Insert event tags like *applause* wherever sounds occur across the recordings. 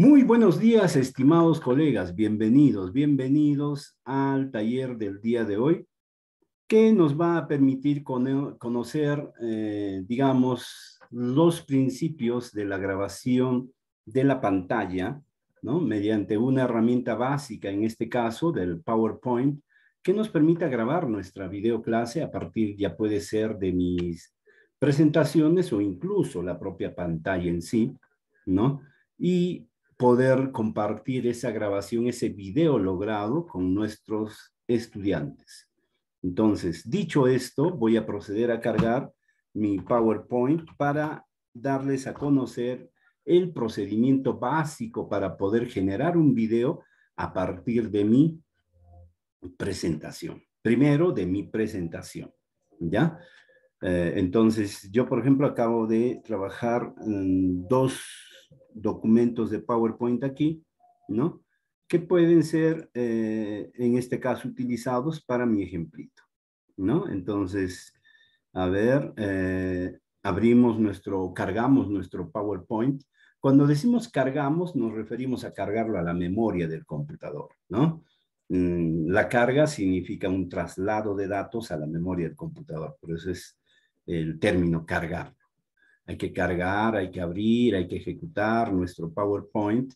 Muy buenos días, estimados colegas. Bienvenidos, bienvenidos al taller del día de hoy, que nos va a permitir conocer, eh, digamos, los principios de la grabación de la pantalla, ¿no? Mediante una herramienta básica, en este caso del PowerPoint, que nos permita grabar nuestra videoclase a partir, ya puede ser, de mis presentaciones o incluso la propia pantalla en sí, ¿no? Y poder compartir esa grabación, ese video logrado con nuestros estudiantes. Entonces, dicho esto, voy a proceder a cargar mi PowerPoint para darles a conocer el procedimiento básico para poder generar un video a partir de mi presentación. Primero, de mi presentación, ¿ya? Eh, entonces, yo, por ejemplo, acabo de trabajar dos documentos de PowerPoint aquí, ¿no? Que pueden ser, eh, en este caso, utilizados para mi ejemplito, ¿no? Entonces, a ver, eh, abrimos nuestro, cargamos nuestro PowerPoint. Cuando decimos cargamos, nos referimos a cargarlo a la memoria del computador, ¿no? Mm, la carga significa un traslado de datos a la memoria del computador, por eso es el término cargar, hay que cargar, hay que abrir, hay que ejecutar nuestro PowerPoint,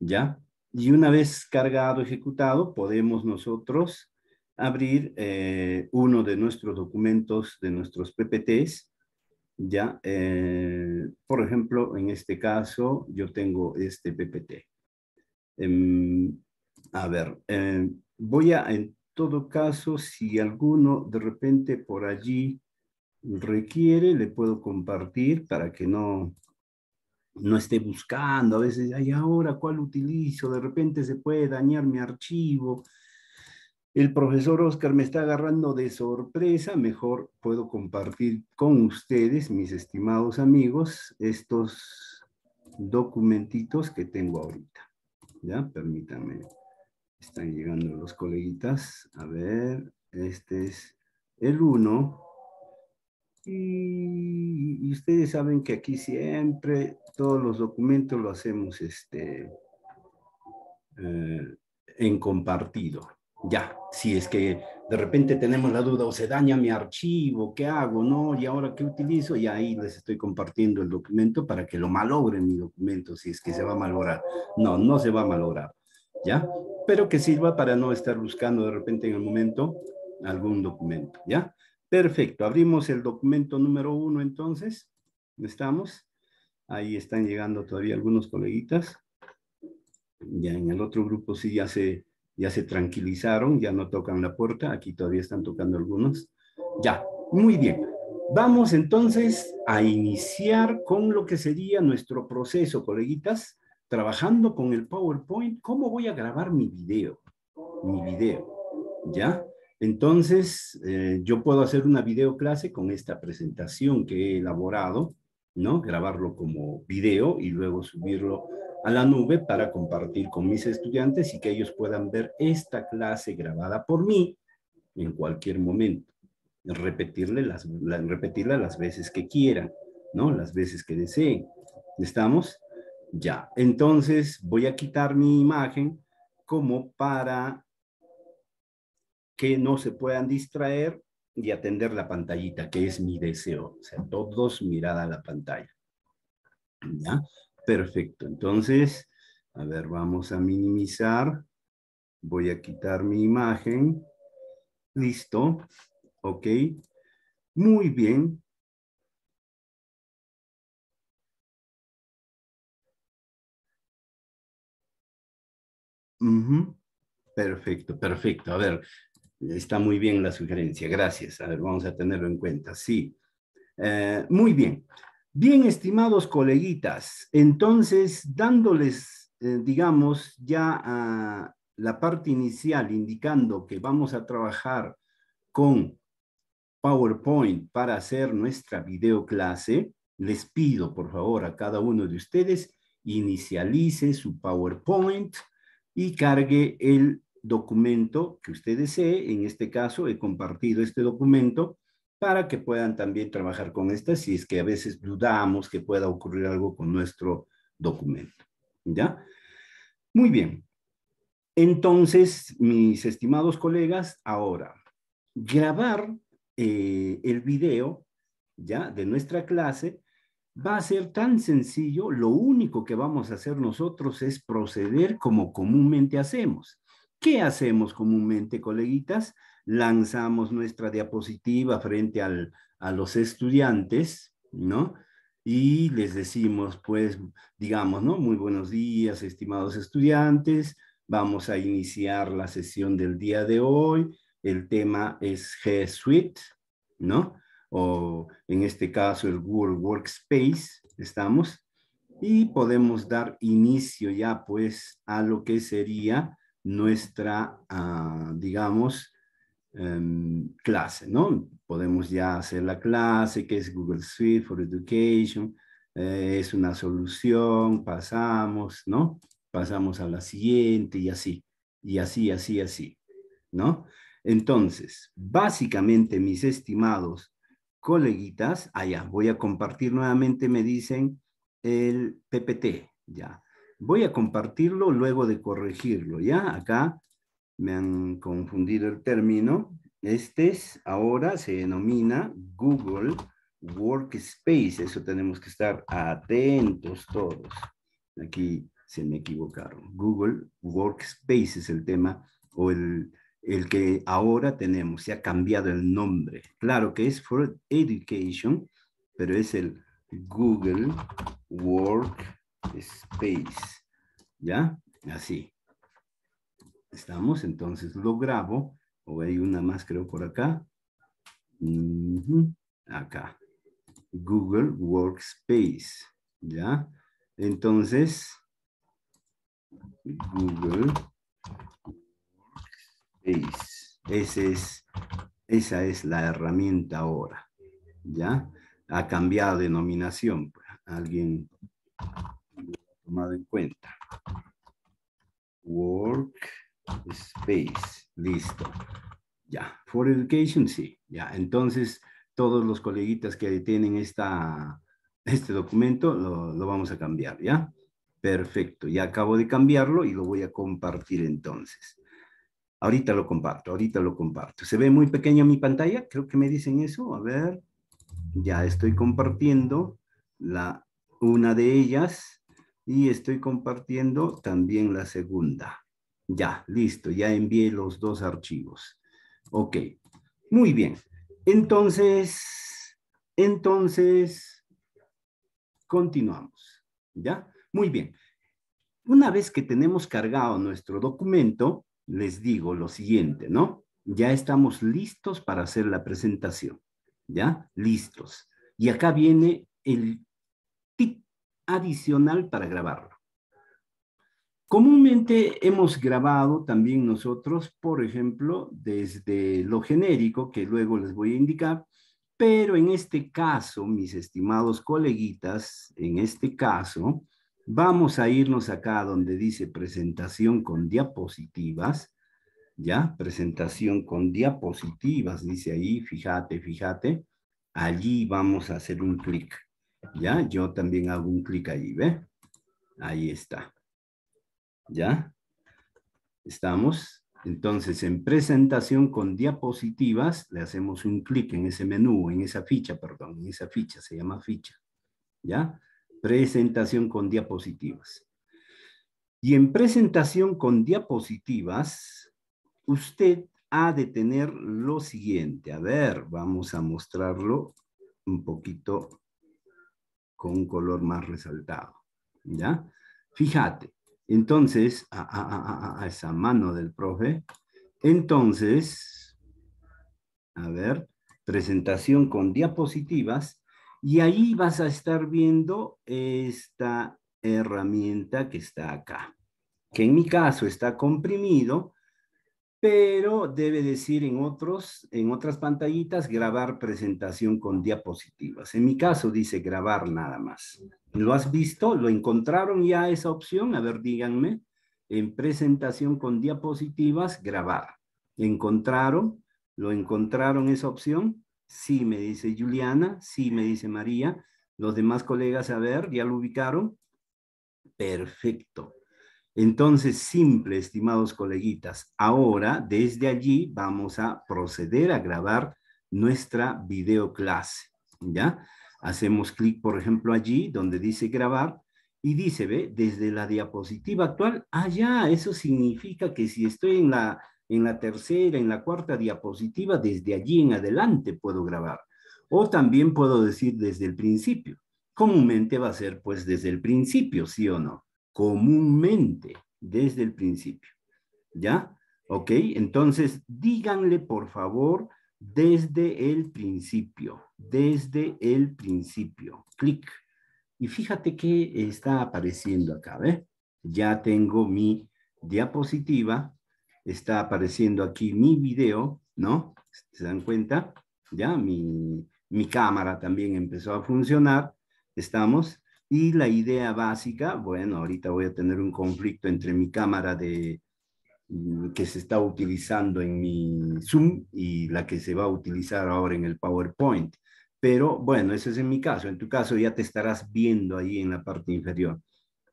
¿ya? Y una vez cargado, ejecutado, podemos nosotros abrir eh, uno de nuestros documentos, de nuestros PPTs, ¿ya? Eh, por ejemplo, en este caso, yo tengo este PPT. Em, a ver, eh, voy a, en todo caso, si alguno de repente por allí requiere, le puedo compartir para que no, no esté buscando. A veces, ay, ahora, ¿cuál utilizo? De repente se puede dañar mi archivo. El profesor Oscar me está agarrando de sorpresa. Mejor puedo compartir con ustedes, mis estimados amigos, estos documentitos que tengo ahorita. ¿Ya? Permítanme. Están llegando los coleguitas. A ver, este es el uno y, ustedes saben que aquí siempre todos los documentos lo hacemos este, eh, en compartido. Ya, si es que de repente tenemos la duda o se daña mi archivo, ¿qué hago? ¿No? ¿Y ahora qué utilizo? Y ahí les estoy compartiendo el documento para que lo malogren mi documento si es que se va a malograr. No, no se va a malograr. ¿Ya? Pero que sirva para no estar buscando de repente en el momento algún documento. ¿Ya? Perfecto, abrimos el documento número uno entonces. ¿Estamos? Ahí están llegando todavía algunos coleguitas. Ya en el otro grupo sí ya se, ya se tranquilizaron, ya no tocan la puerta. Aquí todavía están tocando algunos. Ya, muy bien. Vamos entonces a iniciar con lo que sería nuestro proceso, coleguitas, trabajando con el PowerPoint. ¿Cómo voy a grabar mi video? Mi video, ¿ya? Entonces, eh, yo puedo hacer una videoclase con esta presentación que he elaborado, ¿no? Grabarlo como video y luego subirlo a la nube para compartir con mis estudiantes y que ellos puedan ver esta clase grabada por mí en cualquier momento. Repetirle las, repetirla las veces que quieran, ¿no? Las veces que deseen. ¿Estamos? Ya. Entonces, voy a quitar mi imagen como para que no se puedan distraer y atender la pantallita, que es mi deseo. O sea, todos mirada a la pantalla. ¿Ya? Perfecto. Entonces, a ver, vamos a minimizar. Voy a quitar mi imagen. Listo. Ok. Muy bien. Perfecto, perfecto. A ver, Está muy bien la sugerencia, gracias. A ver, vamos a tenerlo en cuenta, sí. Eh, muy bien. Bien, estimados coleguitas, entonces, dándoles, eh, digamos, ya ah, la parte inicial indicando que vamos a trabajar con PowerPoint para hacer nuestra videoclase, les pido, por favor, a cada uno de ustedes, inicialice su PowerPoint y cargue el documento que ustedes desee. En este caso, he compartido este documento para que puedan también trabajar con esta si es que a veces dudamos que pueda ocurrir algo con nuestro documento. ¿Ya? Muy bien. Entonces, mis estimados colegas, ahora, grabar eh, el video ya de nuestra clase va a ser tan sencillo, lo único que vamos a hacer nosotros es proceder como comúnmente hacemos. ¿Qué hacemos comúnmente, coleguitas? Lanzamos nuestra diapositiva frente al, a los estudiantes, ¿no? Y les decimos, pues, digamos, ¿no? Muy buenos días, estimados estudiantes. Vamos a iniciar la sesión del día de hoy. El tema es G Suite, ¿no? O en este caso el Google Workspace, estamos. Y podemos dar inicio ya, pues, a lo que sería nuestra, ah, digamos, em, clase, ¿no? Podemos ya hacer la clase que es Google Suite for Education, eh, es una solución, pasamos, ¿no? Pasamos a la siguiente y así, y así, así, así, ¿no? Entonces, básicamente, mis estimados coleguitas, allá ah, voy a compartir nuevamente, me dicen el PPT, ya. Voy a compartirlo luego de corregirlo, ¿ya? Acá me han confundido el término. Este es, ahora se denomina Google Workspace. Eso tenemos que estar atentos todos. Aquí se me equivocaron. Google Workspace es el tema o el, el que ahora tenemos. Se ha cambiado el nombre. Claro que es for education, pero es el Google Workspace space. ¿Ya? Así. Estamos, entonces lo grabo. O hay una más, creo, por acá. Acá. Google Workspace. ¿Ya? Entonces, Google Space, Ese es, esa es la herramienta ahora. ¿Ya? Ha cambiado de denominación. Pues, alguien tomado en cuenta. Work space, listo. Ya, for education, sí. Ya, entonces todos los coleguitas que tienen esta, este documento lo, vamos a cambiar, ¿ya? Perfecto, ya acabo de cambiarlo y lo voy a compartir entonces. Ahorita lo comparto, ahorita lo comparto. ¿Se ve muy pequeña mi pantalla? Creo que me dicen eso. A ver, ya estoy compartiendo la, una de ellas y estoy compartiendo también la segunda. Ya, listo, ya envié los dos archivos. Ok, muy bien. Entonces, entonces, continuamos, ¿ya? Muy bien. Una vez que tenemos cargado nuestro documento, les digo lo siguiente, ¿no? Ya estamos listos para hacer la presentación, ¿ya? Listos. Y acá viene el tip adicional para grabarlo. Comúnmente hemos grabado también nosotros, por ejemplo, desde lo genérico, que luego les voy a indicar, pero en este caso, mis estimados coleguitas, en este caso, vamos a irnos acá donde dice presentación con diapositivas, ¿ya? Presentación con diapositivas, dice ahí, fíjate, fíjate. Allí vamos a hacer un clic. ¿Ya? Yo también hago un clic ahí, ¿ve? Ahí está. ¿Ya? Estamos. Entonces, en presentación con diapositivas, le hacemos un clic en ese menú, en esa ficha, perdón, en esa ficha, se llama ficha. ¿Ya? Presentación con diapositivas. Y en presentación con diapositivas, usted ha de tener lo siguiente. A ver, vamos a mostrarlo un poquito con un color más resaltado. ¿Ya? Fíjate, entonces, a, a esa mano del profe, entonces, a ver, presentación con diapositivas, y ahí vas a estar viendo esta herramienta que está acá, que en mi caso está comprimido, pero debe decir en otros, en otras pantallitas, grabar presentación con diapositivas. En mi caso dice grabar nada más. ¿Lo has visto? ¿Lo encontraron ya esa opción? A ver, díganme. En presentación con diapositivas, grabar. ¿Encontraron? ¿Lo encontraron esa opción? Sí, me dice Juliana. Sí, me dice María. Los demás colegas, a ver, ¿ya lo ubicaron? Perfecto. Entonces, simple, estimados coleguitas, ahora desde allí vamos a proceder a grabar nuestra videoclase, ¿ya? Hacemos clic, por ejemplo, allí donde dice grabar y dice, ve, desde la diapositiva actual, allá, ah, ya, eso significa que si estoy en la, en la tercera, en la cuarta diapositiva, desde allí en adelante puedo grabar. O también puedo decir desde el principio. Comúnmente va a ser pues desde el principio, ¿sí o no? comúnmente desde el principio. ¿Ya? ¿Ok? Entonces, díganle por favor desde el principio, desde el principio. Clic. Y fíjate que está apareciendo acá, ¿ve? Ya tengo mi diapositiva, está apareciendo aquí mi video, ¿no? ¿Se dan cuenta? Ya mi, mi cámara también empezó a funcionar. Estamos, y la idea básica, bueno, ahorita voy a tener un conflicto entre mi cámara de mm, que se está utilizando en mi Zoom y la que se va a utilizar ahora en el PowerPoint. Pero bueno, ese es en mi caso. En tu caso ya te estarás viendo ahí en la parte inferior.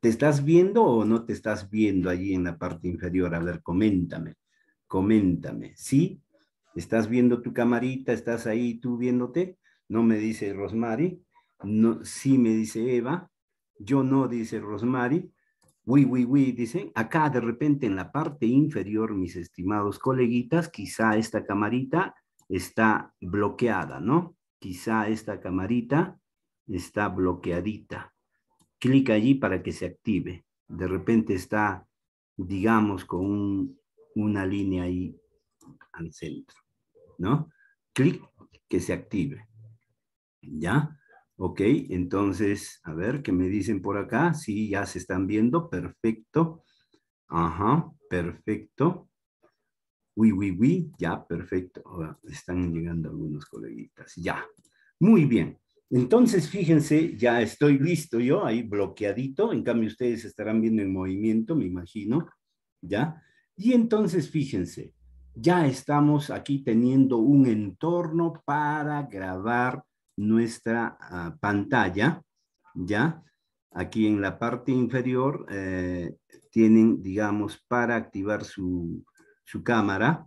¿Te estás viendo o no te estás viendo allí en la parte inferior? A ver, coméntame, coméntame. ¿Sí? ¿Estás viendo tu camarita? ¿Estás ahí tú viéndote? No me dice Rosmary. No, sí, me dice Eva. Yo no, dice Rosemary. uy, oui, oui, dicen. Acá de repente en la parte inferior, mis estimados coleguitas, quizá esta camarita está bloqueada, ¿no? Quizá esta camarita está bloqueadita. Clic allí para que se active. De repente está, digamos, con una línea ahí al centro, ¿no? Clic, que se active. ¿Ya? Ok, entonces, a ver, ¿qué me dicen por acá? Sí, ya se están viendo, perfecto. Ajá, perfecto. Uy, uy, uy, ya, perfecto. Ahora están llegando algunos coleguitas, ya. Muy bien. Entonces, fíjense, ya estoy listo yo, ahí bloqueadito. En cambio, ustedes estarán viendo en movimiento, me imagino, ¿ya? Y entonces, fíjense, ya estamos aquí teniendo un entorno para grabar nuestra ah, pantalla, ¿ya? Aquí en la parte inferior eh, tienen, digamos, para activar su, su cámara.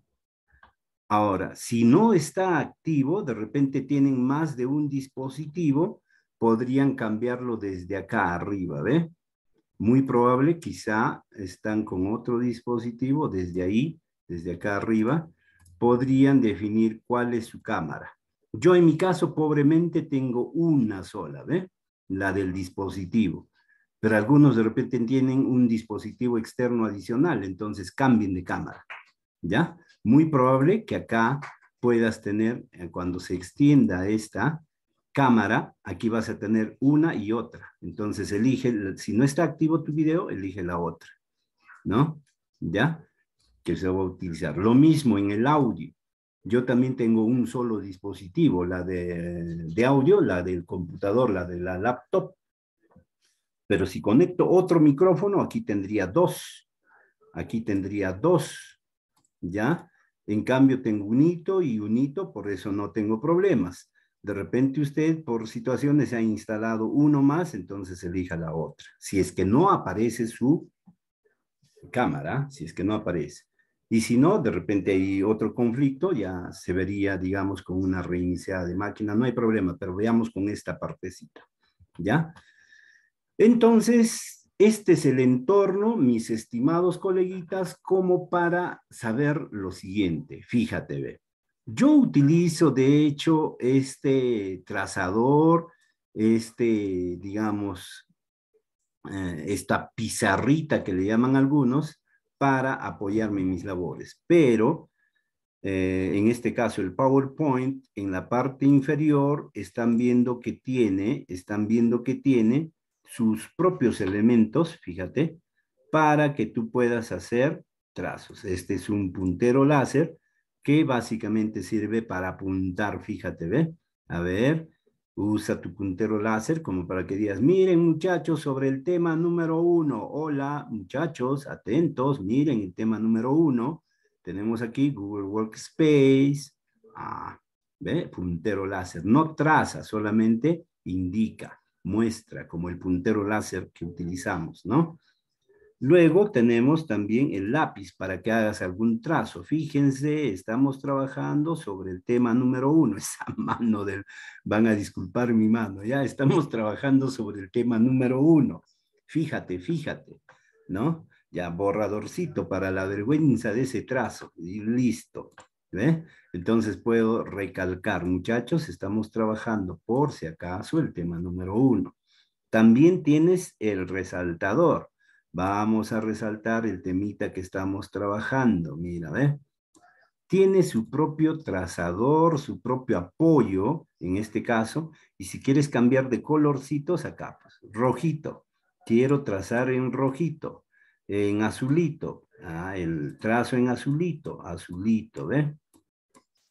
Ahora, si no está activo, de repente tienen más de un dispositivo, podrían cambiarlo desde acá arriba, ¿ve? Muy probable, quizá están con otro dispositivo desde ahí, desde acá arriba, podrían definir cuál es su cámara. Yo en mi caso pobremente tengo una sola, ¿ve? La del dispositivo. Pero algunos de repente tienen un dispositivo externo adicional, entonces cambien de cámara, ¿ya? Muy probable que acá puedas tener, eh, cuando se extienda esta cámara, aquí vas a tener una y otra. Entonces elige, si no está activo tu video, elige la otra, ¿no? ¿Ya? Que se va a utilizar. Lo mismo en el audio yo también tengo un solo dispositivo, la de, audio, la del computador, la de la laptop. Pero si conecto otro micrófono, aquí tendría dos. Aquí tendría dos, ¿ya? En cambio, tengo un hito y un hito, por eso no tengo problemas. De repente usted, por situaciones, ha instalado uno más, entonces elija la otra. Si es que no aparece su cámara, si es que no aparece. Y si no, de repente hay otro conflicto, ya se vería, digamos, con una reiniciada de máquina, no hay problema, pero veamos con esta partecita, ¿ya? Entonces, este es el entorno, mis estimados coleguitas, como para saber lo siguiente, fíjate, ve. Yo utilizo, de hecho, este trazador, este, digamos, eh, esta pizarrita que le llaman algunos, para apoyarme en mis labores. Pero eh, en este caso el PowerPoint, en la parte inferior están viendo que tiene, están viendo que tiene sus propios elementos, fíjate, para que tú puedas hacer trazos. Este es un puntero láser que básicamente sirve para apuntar, fíjate, ve, a ver, Usa tu puntero láser como para que digas, miren muchachos, sobre el tema número uno. Hola muchachos, atentos, miren el tema número uno. Tenemos aquí Google Workspace. Ah, ¿ve? Puntero láser. No traza, solamente indica, muestra, como el puntero láser que utilizamos, ¿no? Luego tenemos también el lápiz para que hagas algún trazo. Fíjense, estamos trabajando sobre el tema número uno, *laughs* esa mano del, van a disculpar mi mano, ya estamos trabajando sobre el tema número uno. Fíjate, fíjate, ¿no? Ya borradorcito para la vergüenza de ese trazo y listo. Entonces puedo recalcar, muchachos, estamos trabajando por si acaso el tema número uno. También tienes el resaltador Vamos a resaltar el temita que estamos trabajando. Mira, ¿ve? Tiene su propio trazador, su propio apoyo, en este caso. Y si quieres cambiar de colorcitos, acá, pues, rojito. Quiero trazar en rojito, en azulito. Ah, el trazo en azulito, azulito, ¿ve?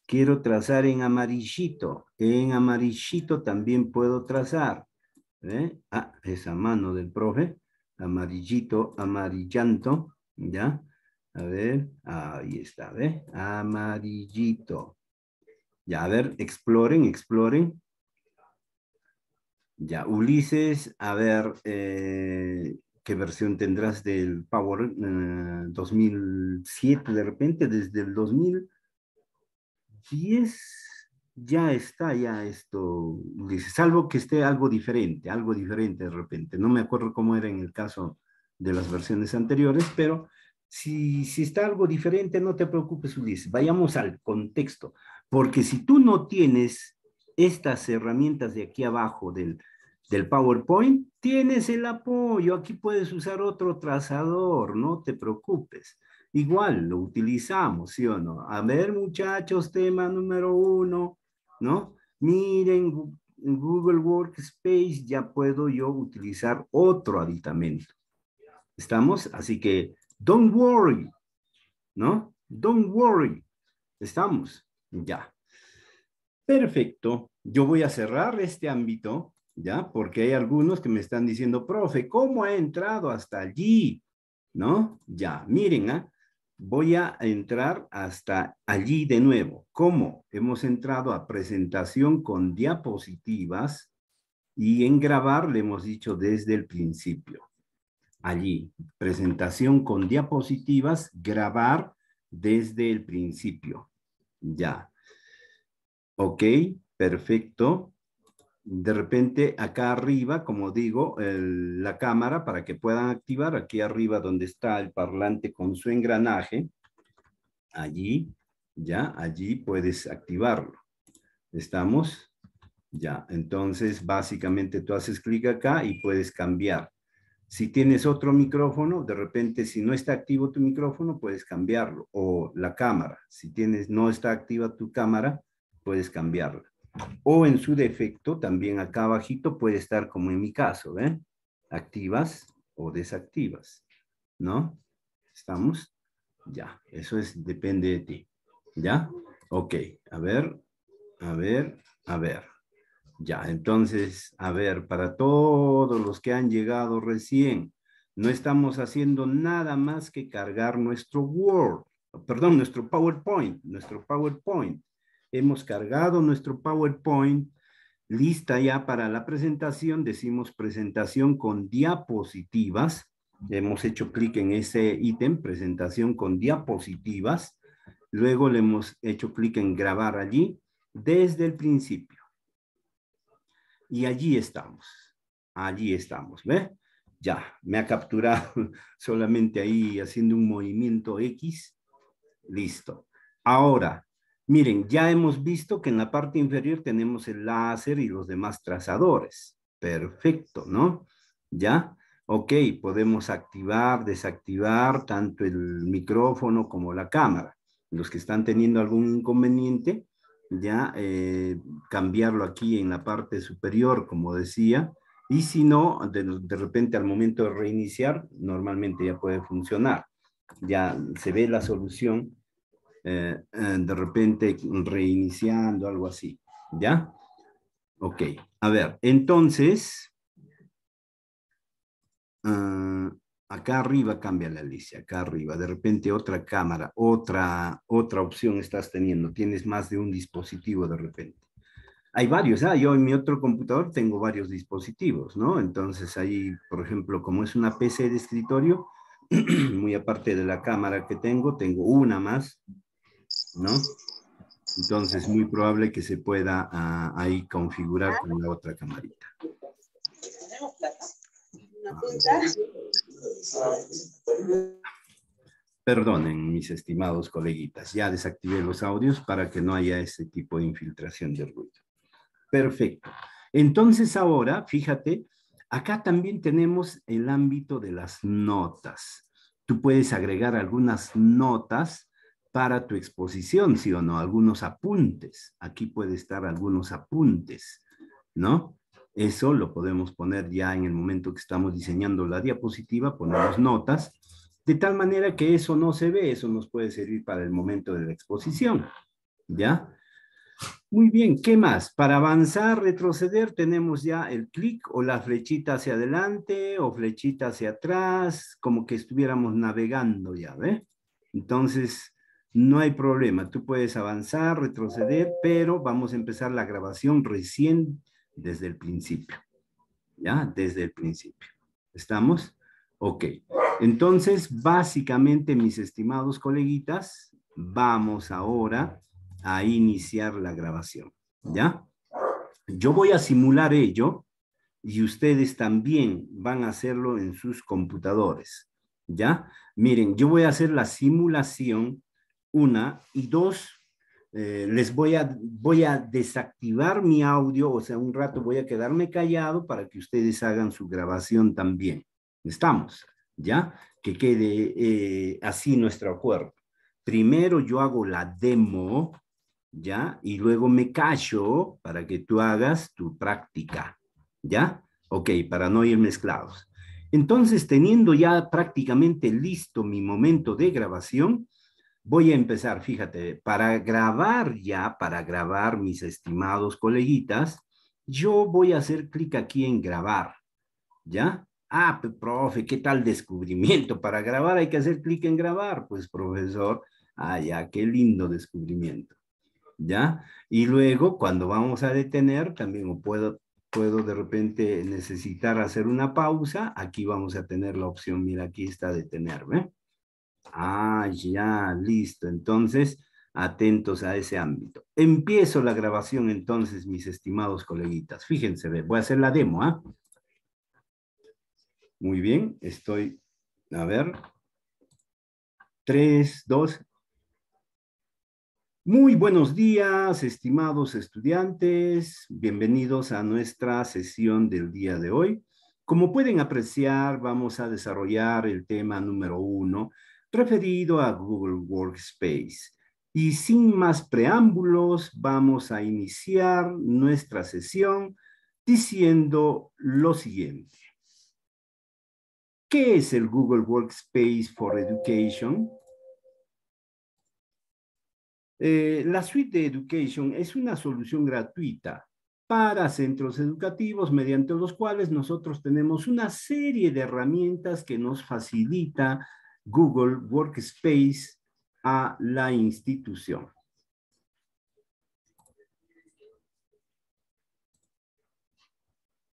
Quiero trazar en amarillito. En amarillito también puedo trazar. ¿Ve? Ah, esa mano del profe amarillito, amarillanto, ¿ya? A ver, ahí está, ¿ve? Amarillito. Ya, a ver, exploren, exploren. Ya, Ulises, a ver, eh, ¿qué versión tendrás del Power 2007 eh, de repente? Desde el 2010, ya está ya esto, dice, salvo que esté algo diferente, algo diferente de repente. No me acuerdo cómo era en el caso de las versiones anteriores, pero si, si está algo diferente, no te preocupes, Ulises. Vayamos al contexto, porque si tú no tienes estas herramientas de aquí abajo del, del PowerPoint, tienes el apoyo. Aquí puedes usar otro trazador, no te preocupes. Igual lo utilizamos, ¿sí o no? A ver, muchachos, tema número uno, ¿no? Miren, en Google Workspace ya puedo yo utilizar otro aditamento. ¿Estamos? Así que, don't worry, ¿no? Don't worry. ¿Estamos? Ya. Perfecto. Yo voy a cerrar este ámbito, ¿ya? Porque hay algunos que me están diciendo, profe, ¿cómo ha entrado hasta allí? ¿No? Ya, miren, ¿ah? voy a entrar hasta allí de nuevo. ¿Cómo? Hemos entrado a presentación con diapositivas y en grabar le hemos dicho desde el principio. Allí, presentación con diapositivas, grabar desde el principio. Ya. Ok, perfecto de repente acá arriba, como digo, la cámara para que puedan activar, aquí arriba donde está el parlante con su engranaje, allí, ya, allí puedes activarlo. ¿Estamos? Ya, entonces básicamente tú haces clic acá y puedes cambiar. Si tienes otro micrófono, de repente si no está activo tu micrófono, puedes cambiarlo. O la cámara, si tienes, no está activa tu cámara, puedes cambiarla o en su defecto, también acá abajito puede estar como en mi caso, ¿Ven? ¿eh? Activas o desactivas, ¿no? ¿Estamos? Ya, eso es, depende de ti, ¿ya? Ok, a ver, a ver, a ver. Ya, entonces, a ver, para todos los que han llegado recién, no estamos haciendo nada más que cargar nuestro Word, perdón, nuestro PowerPoint, nuestro PowerPoint hemos cargado nuestro PowerPoint, lista ya para la presentación, decimos presentación con diapositivas, hemos hecho clic en ese ítem, presentación con diapositivas, luego le hemos hecho clic en grabar allí desde el principio. Y allí estamos, allí estamos, Ya, me ha capturado *laughs* solamente ahí haciendo un movimiento X, listo. Ahora, Miren, ya hemos visto que en la parte inferior tenemos el láser y los demás trazadores. Perfecto, ¿no? ¿Ya? Ok, podemos activar, desactivar tanto el micrófono como la cámara. Los que están teniendo algún inconveniente, ya eh, cambiarlo aquí en la parte superior, como decía. Y si no, de, de repente al momento de reiniciar, normalmente ya puede funcionar. Ya se ve la solución eh, eh, de repente reiniciando, algo así. ¿Ya? Ok, a ver, entonces, ah, acá arriba cambia la Alicia. acá arriba, de repente otra cámara, otra, otra opción estás teniendo, tienes más de un dispositivo de repente. Hay varios, ¿ah? yo en mi otro computador tengo varios dispositivos, ¿no? Entonces ahí, por ejemplo, como es una PC de escritorio, *clears throat* muy aparte de la cámara que tengo, tengo una más ¿no? Entonces, muy probable que se pueda ah, ahí configurar ah. con la otra camarita. Perdonen, mis estimados coleguitas, ya desactivé los audios para que no haya ese tipo de infiltración de ruido. Perfecto. Entonces ahora, fíjate, acá también tenemos el ámbito de las notas. Tú puedes agregar algunas notas para tu exposición, sí o no, algunos apuntes. Aquí puede estar algunos apuntes, ¿no? Eso lo podemos poner ya en el momento que estamos diseñando la diapositiva, ponemos notas, de tal manera que eso no se ve, eso nos puede servir para el momento de la exposición, ¿ya? Muy bien, ¿qué más? Para avanzar, retroceder, tenemos ya el clic o la flechita hacia adelante o flechita hacia atrás, como que estuviéramos navegando ya, ¿ve? Entonces, no hay problema. Tú puedes avanzar, retroceder, pero vamos a empezar la grabación recién desde el principio. ¿Ya? Desde el principio. ¿Estamos? Ok. Entonces, básicamente, mis estimados coleguitas, vamos ahora a iniciar la grabación. ¿Ya? Yo voy a simular ello y ustedes también van a hacerlo en sus computadores. ¿Ya? Miren, yo voy a hacer la simulación una. Y dos, eh, les voy a, voy a desactivar mi audio, o sea, un rato voy a quedarme callado para que ustedes hagan su grabación también. Estamos, ¿ya? Que quede eh, así nuestro acuerdo. Primero yo hago la demo, ¿ya? Y luego me callo para que tú hagas tu práctica, ¿ya? Ok, para no ir mezclados. Entonces, teniendo ya prácticamente listo mi momento de grabación, Voy a empezar, fíjate, para grabar ya, para grabar mis estimados coleguitas, yo voy a hacer clic aquí en grabar, ¿ya? Ah, profe, ¿qué tal descubrimiento? Para grabar hay que hacer clic en grabar, pues profesor, ah, ya, qué lindo descubrimiento, ¿ya? Y luego, cuando vamos a detener, también puedo, puedo de repente necesitar hacer una pausa, aquí vamos a tener la opción, mira, aquí está detenerme. Ah, ya, listo. Entonces, atentos a ese ámbito. Empiezo la grabación entonces, mis estimados coleguitas. Fíjense, voy a hacer la demo, ¿ah? Muy bien, estoy, a ver. Tres, dos. Muy buenos días, estimados estudiantes. Bienvenidos a nuestra sesión del día de hoy. Como pueden apreciar, vamos a desarrollar el tema número uno, referido a Google Workspace. Y sin más preámbulos, vamos a iniciar nuestra sesión diciendo lo siguiente. ¿Qué es el Google Workspace for Education? Eh, la suite de Education es una solución gratuita para centros educativos mediante los cuales nosotros tenemos una serie de herramientas que nos facilita Google Workspace a la institución.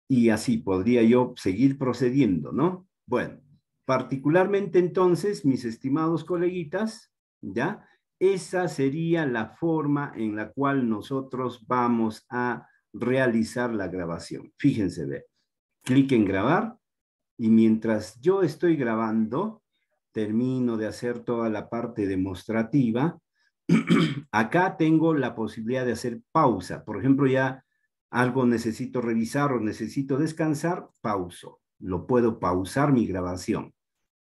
Y así podría yo seguir procediendo, ¿no? Bueno, particularmente entonces, mis estimados coleguitas, ¿ya? Esa sería la forma en la cual nosotros vamos a realizar la grabación. Fíjense, ve. Clic en grabar y mientras yo estoy grabando, termino de hacer toda la parte demostrativa, *clears throat* acá tengo la posibilidad de hacer pausa. Por ejemplo, ya algo necesito revisar o necesito descansar, pauso. Lo puedo pausar mi grabación.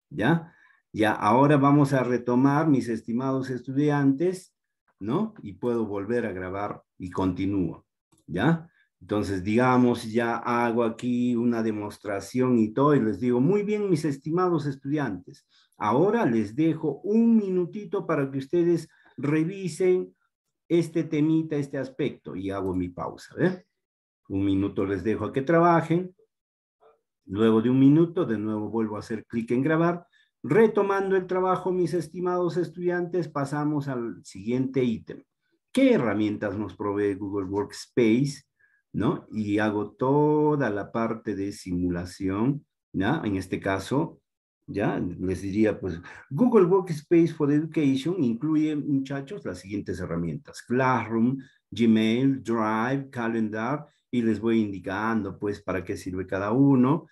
¿Ya? Ya, ahora vamos a retomar, mis estimados estudiantes, ¿no? Y puedo volver a grabar y continúo, ¿ya? Entonces, digamos, ya hago aquí una demostración y todo, y les digo, muy bien, mis estimados estudiantes, Ahora les dejo un minutito para que ustedes revisen este temita, este aspecto, y hago mi pausa. ¿eh? Un minuto les dejo a que trabajen. Luego de un minuto, de nuevo vuelvo a hacer clic en grabar. Retomando el trabajo, mis estimados estudiantes, pasamos al siguiente ítem. ¿Qué herramientas nos provee Google Workspace? ¿No? Y hago toda la parte de simulación, En este caso, ¿ya? Les diría, pues, Google Workspace for Education incluye, muchachos, las siguientes herramientas. Classroom, Gmail, Drive, Calendar, y les voy indicando, pues, para qué sirve cada uno.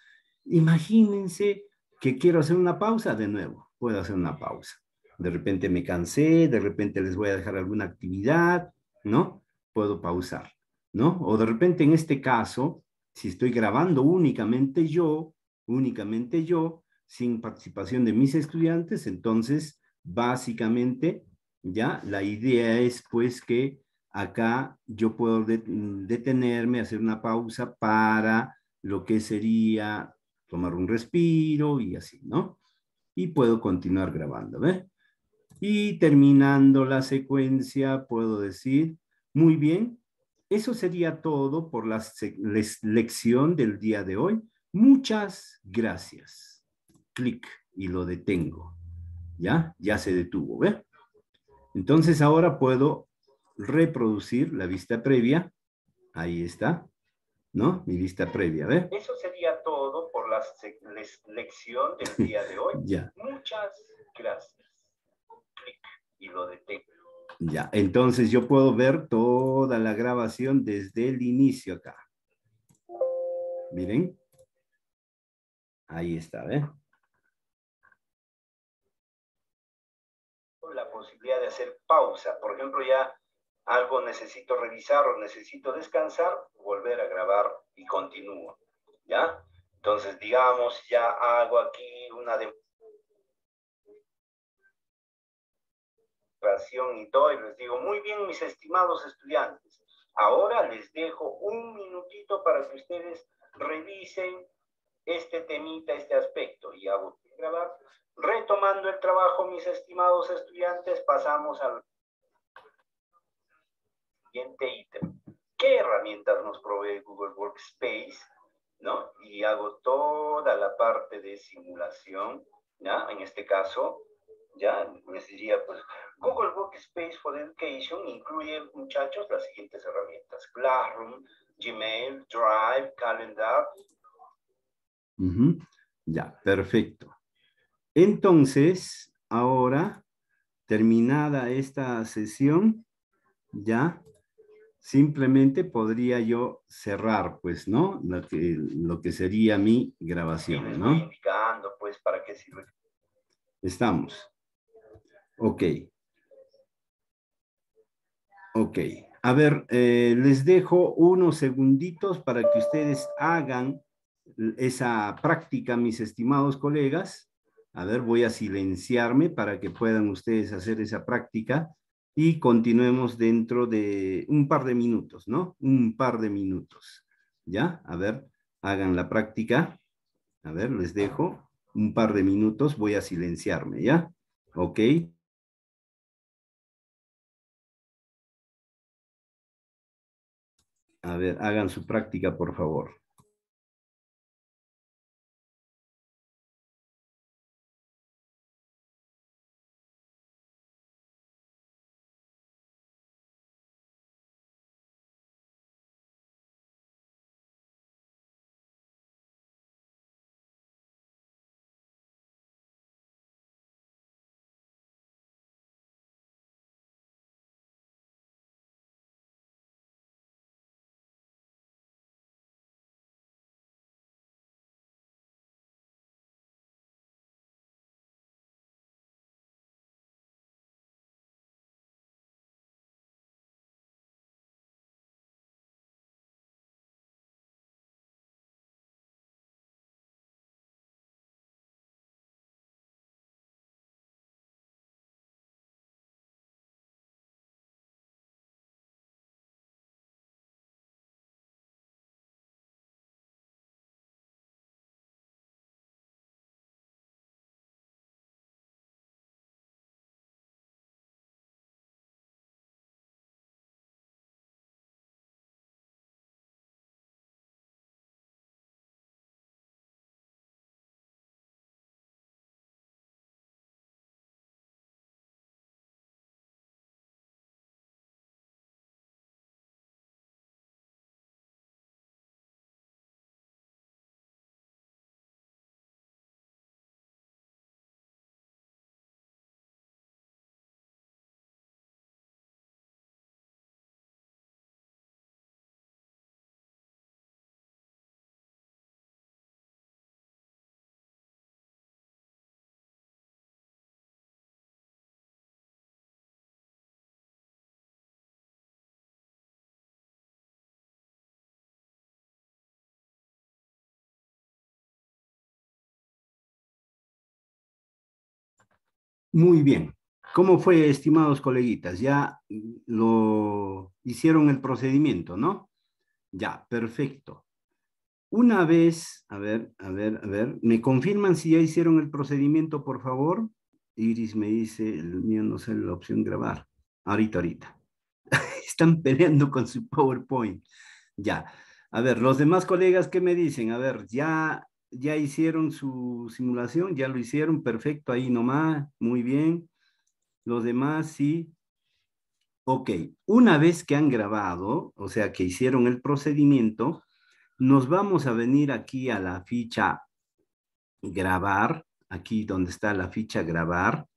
Imagínense que quiero hacer una pausa de nuevo. Puedo hacer una pausa. De repente me cansé, de repente les voy a dejar alguna actividad, ¿no? Puedo pausar, ¿no? O de repente en este caso, si estoy grabando únicamente yo, únicamente yo, sin participación de mis estudiantes, entonces básicamente ya la idea es pues que acá yo puedo mm, detenerme, hacer una pausa para lo que sería tomar un respiro y así, ¿no? Y puedo continuar grabando, ¿ve? Y terminando la secuencia, puedo decir, muy bien, eso sería todo por la lección del día de hoy. Muchas gracias clic y lo detengo. ¿Ya? Ya se detuvo, ¿ve? Entonces ahora puedo reproducir la vista previa. Ahí está, ¿no? Mi vista previa, ¿ve? Eso sería todo por la lección del día de hoy. *laughs* ya. Muchas gracias. Clic y lo detengo. Ya, entonces yo puedo ver toda la grabación desde el inicio acá. Miren. Ahí está, ¿ve? de hacer pausa. Por ejemplo, ya algo necesito revisar o necesito descansar, volver a grabar y continúo. ¿Ya? Entonces, digamos, ya hago aquí una demostración y todo, y les digo, muy bien, mis estimados estudiantes, ahora les dejo un minutito para que ustedes revisen este temita, este aspecto, y hago grabar Retomando el trabajo, mis estimados estudiantes, pasamos al siguiente ítem. ¿Qué herramientas nos provee Google Workspace? ¿No? Y hago toda la parte de simulación, En este caso, ya pues, Google Workspace for Education incluye, muchachos, las siguientes herramientas. Classroom, Gmail, Drive, Calendar. Ya, perfecto. Entonces, ahora, terminada esta sesión, ya simplemente podría yo cerrar, pues, ¿no? Lo que, sería mi grabación, ¿no? Indicando, pues, para qué sirve. Estamos. Ok. Ok. A ver, eh, les dejo unos segunditos para que ustedes hagan esa práctica, mis estimados colegas. A ver, voy a silenciarme para que puedan ustedes hacer esa práctica y continuemos dentro de un par de minutos, ¿no? Un par de minutos. ¿Ya? A ver, hagan la práctica. A ver, les dejo un par de minutos. Voy a silenciarme, ¿ya? Ok. A ver, hagan su práctica, por favor. Muy bien. ¿Cómo fue, estimados coleguitas? Ya lo hicieron el procedimiento, ¿no? Ya, perfecto. Una vez, a ver, a ver, a ver, ¿me confirman si ya hicieron el procedimiento, por favor? Iris me dice, el mío no sale la opción grabar. Ahorita, ahorita. *laughs* Están peleando con su PowerPoint. Ya. A ver, los demás colegas, ¿qué me dicen? A ver, ya ya hicieron su simulación, ya lo hicieron, perfecto, ahí nomás, muy bien. Los demás sí. Ok, una vez que han grabado, o sea, que hicieron el procedimiento, nos vamos a venir aquí a la ficha grabar, aquí donde está la ficha grabar,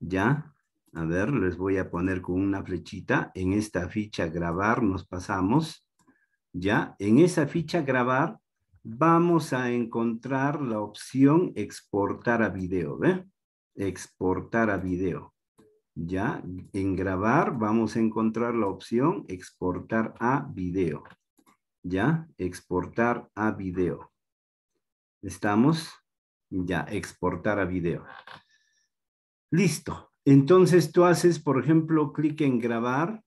¿ya? A ver, les voy a poner con una flechita. En esta ficha grabar nos pasamos, ¿ya? En esa ficha grabar vamos a encontrar la opción exportar a video, ¿ve? Exportar a video. Ya, en grabar vamos a encontrar la opción exportar a video. Ya, exportar a video. ¿Estamos? Ya, exportar a video. Listo. Entonces tú haces, por ejemplo, clic en grabar,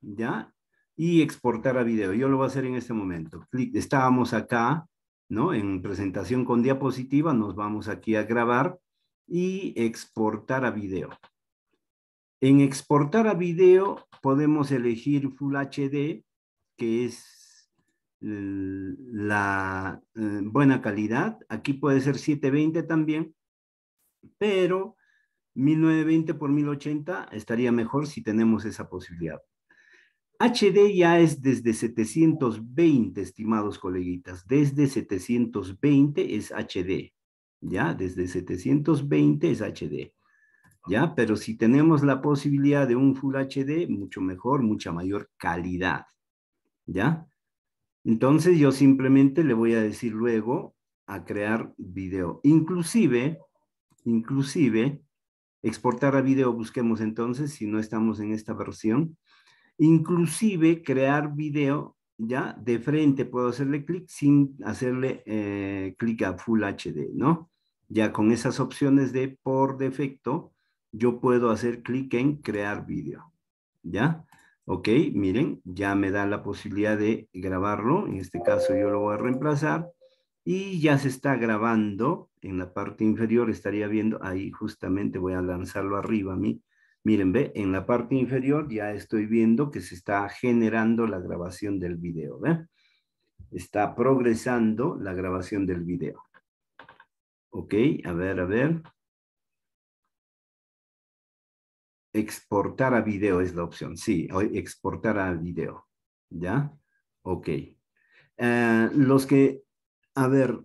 ¿ya? y exportar a video. Yo lo voy a hacer en este momento. estábamos acá, ¿no? En presentación con diapositiva, nos vamos aquí a grabar y exportar a video. En exportar a video podemos elegir Full HD, que es la eh, buena calidad. Aquí puede ser 720 también, pero 1920 por 1080 estaría mejor si tenemos esa posibilidad. HD ya es desde 720, estimados coleguitas, desde 720 es HD, ¿ya? Desde 720 es HD, ¿ya? Pero si tenemos la posibilidad de un Full HD, mucho mejor, mucha mayor calidad, ¿ya? Entonces yo simplemente le voy a decir luego a crear video. Inclusive, inclusive, exportar a video, busquemos entonces, si no estamos en esta versión, inclusive crear video, ya de frente puedo hacerle clic sin hacerle eh, clic a Full HD, ¿no? Ya con esas opciones de por defecto, yo puedo hacer clic en crear video, ¿ya? Ok, miren, ya me da la posibilidad de grabarlo, en este caso yo lo voy a reemplazar y ya se está grabando, en la parte inferior estaría viendo, ahí justamente voy a lanzarlo arriba a mí, Miren, ve, en la parte inferior ya estoy viendo que se está generando la grabación del video, ¿ve? Está progresando la grabación del video. Ok, a ver, a ver. Exportar a video es la opción, sí, exportar a video, ¿ya? Ok. Eh, los que, a ver,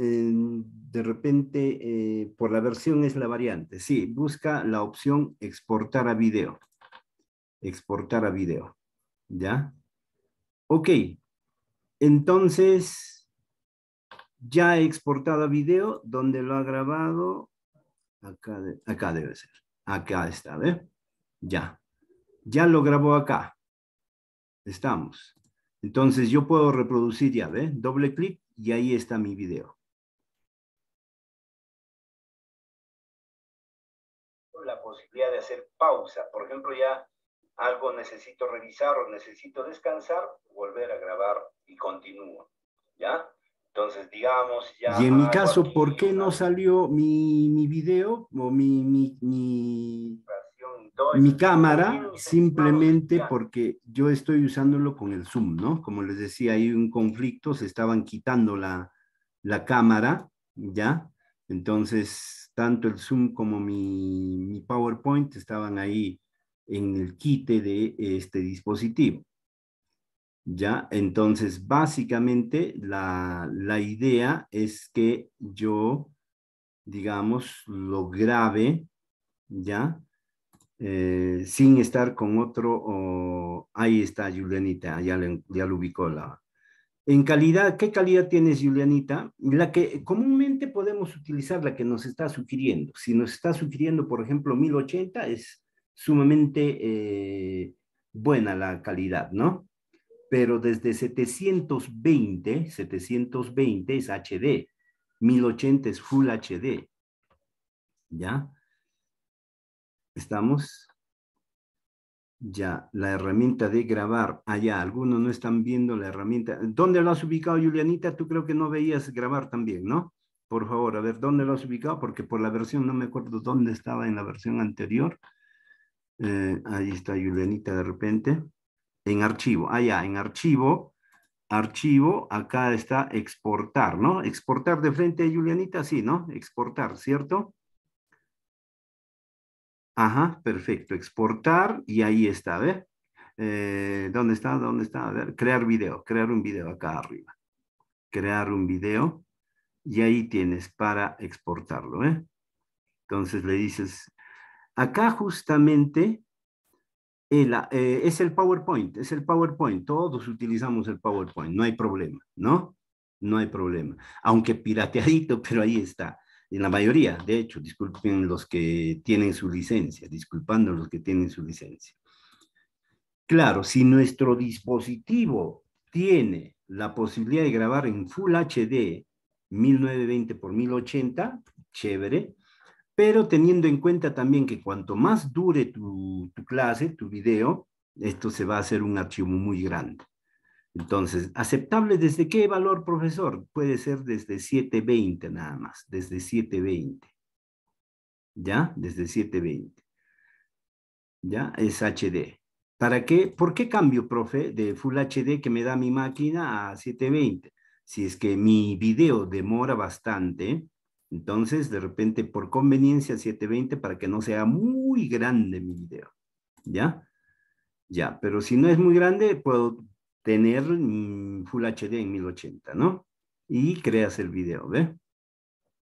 de repente eh, por la versión es la variante. Sí, busca la opción exportar a video. Exportar a video. ¿Ya? Ok. Entonces, ya he exportado a video donde lo ha grabado. Acá, acá debe ser. Acá está, ¿ve? Ya. Ya lo grabó acá. Estamos. Entonces yo puedo reproducir ya, ¿ve? Doble clic y ahí está mi video. pausa. Por ejemplo, ya algo necesito revisar o necesito descansar, volver a grabar y continúo. ¿Ya? Entonces, digamos, ya... Y en mi caso, ¿por qué no salió mi, mi video o mi, mi, mi, mi cámara? Simplemente porque yo estoy usándolo con el Zoom, ¿no? Como les decía, hay un conflicto, se estaban quitando la, la cámara, ¿ya? Entonces, tanto el Zoom como mi, mi PowerPoint estaban ahí en el quite de este dispositivo. ¿Ya? Entonces, básicamente la, la idea es que yo, digamos, lo grabe, ¿ya? Eh, sin estar con otro, o ahí está Julianita, ya lo, ya lo ubicó la... En calidad, ¿qué calidad tienes Julianita? La que comúnmente podemos utilizar la que nos está sugiriendo. Si nos está sugiriendo, por ejemplo, 1080, es sumamente eh, buena la calidad, ¿no? Pero desde 720, 720 es HD, 1080 es Full HD, ¿ya? ¿Estamos? Ya, la herramienta de grabar. Allá, ah, algunos no están viendo la herramienta. ¿Dónde lo has ubicado, Julianita? Tú creo que no veías grabar también, ¿no? por favor, a ver, ¿dónde lo has ubicado? Porque por la versión, no me acuerdo dónde estaba en la versión anterior. Eh, ahí está Julianita de repente. En archivo, allá, ah, en archivo, archivo, acá está exportar, ¿no? Exportar de frente a Julianita, sí, ¿no? Exportar, ¿cierto? Ajá, perfecto, exportar y ahí está, ¿ve? Eh, ¿Dónde está? ¿Dónde está? A ver, crear video, crear un video acá arriba. Crear un video y ahí tienes para exportarlo. ¿eh? Entonces le dices, acá justamente eh, es el PowerPoint, es el PowerPoint, todos utilizamos el PowerPoint, no hay problema, ¿no? No hay problema, aunque pirateadito, *laughs* pero ahí está. En la mayoría, de hecho, disculpen los que tienen su licencia, disculpando los que tienen su licencia. Claro, si nuestro dispositivo tiene la posibilidad de grabar en Full HD 1920 por 1080, chévere, pero teniendo en cuenta también que cuanto más dure tu, tu clase, tu video, esto se va a hacer un archivo muy grande. Entonces, ¿aceptable desde qué valor, profesor? Puede ser desde 720 nada más, desde 720. ¿Ya? Desde 720. ¿Ya? Es HD. ¿Para qué? ¿Por qué cambio, profe, de Full HD que me da mi máquina a 720? si es que mi video demora bastante, entonces de repente por conveniencia 720 para que no sea muy grande mi video, ¿ya? Ya, pero si no es muy grande, puedo tener Full HD en 1080, ¿no? Y creas el video, ¿ve?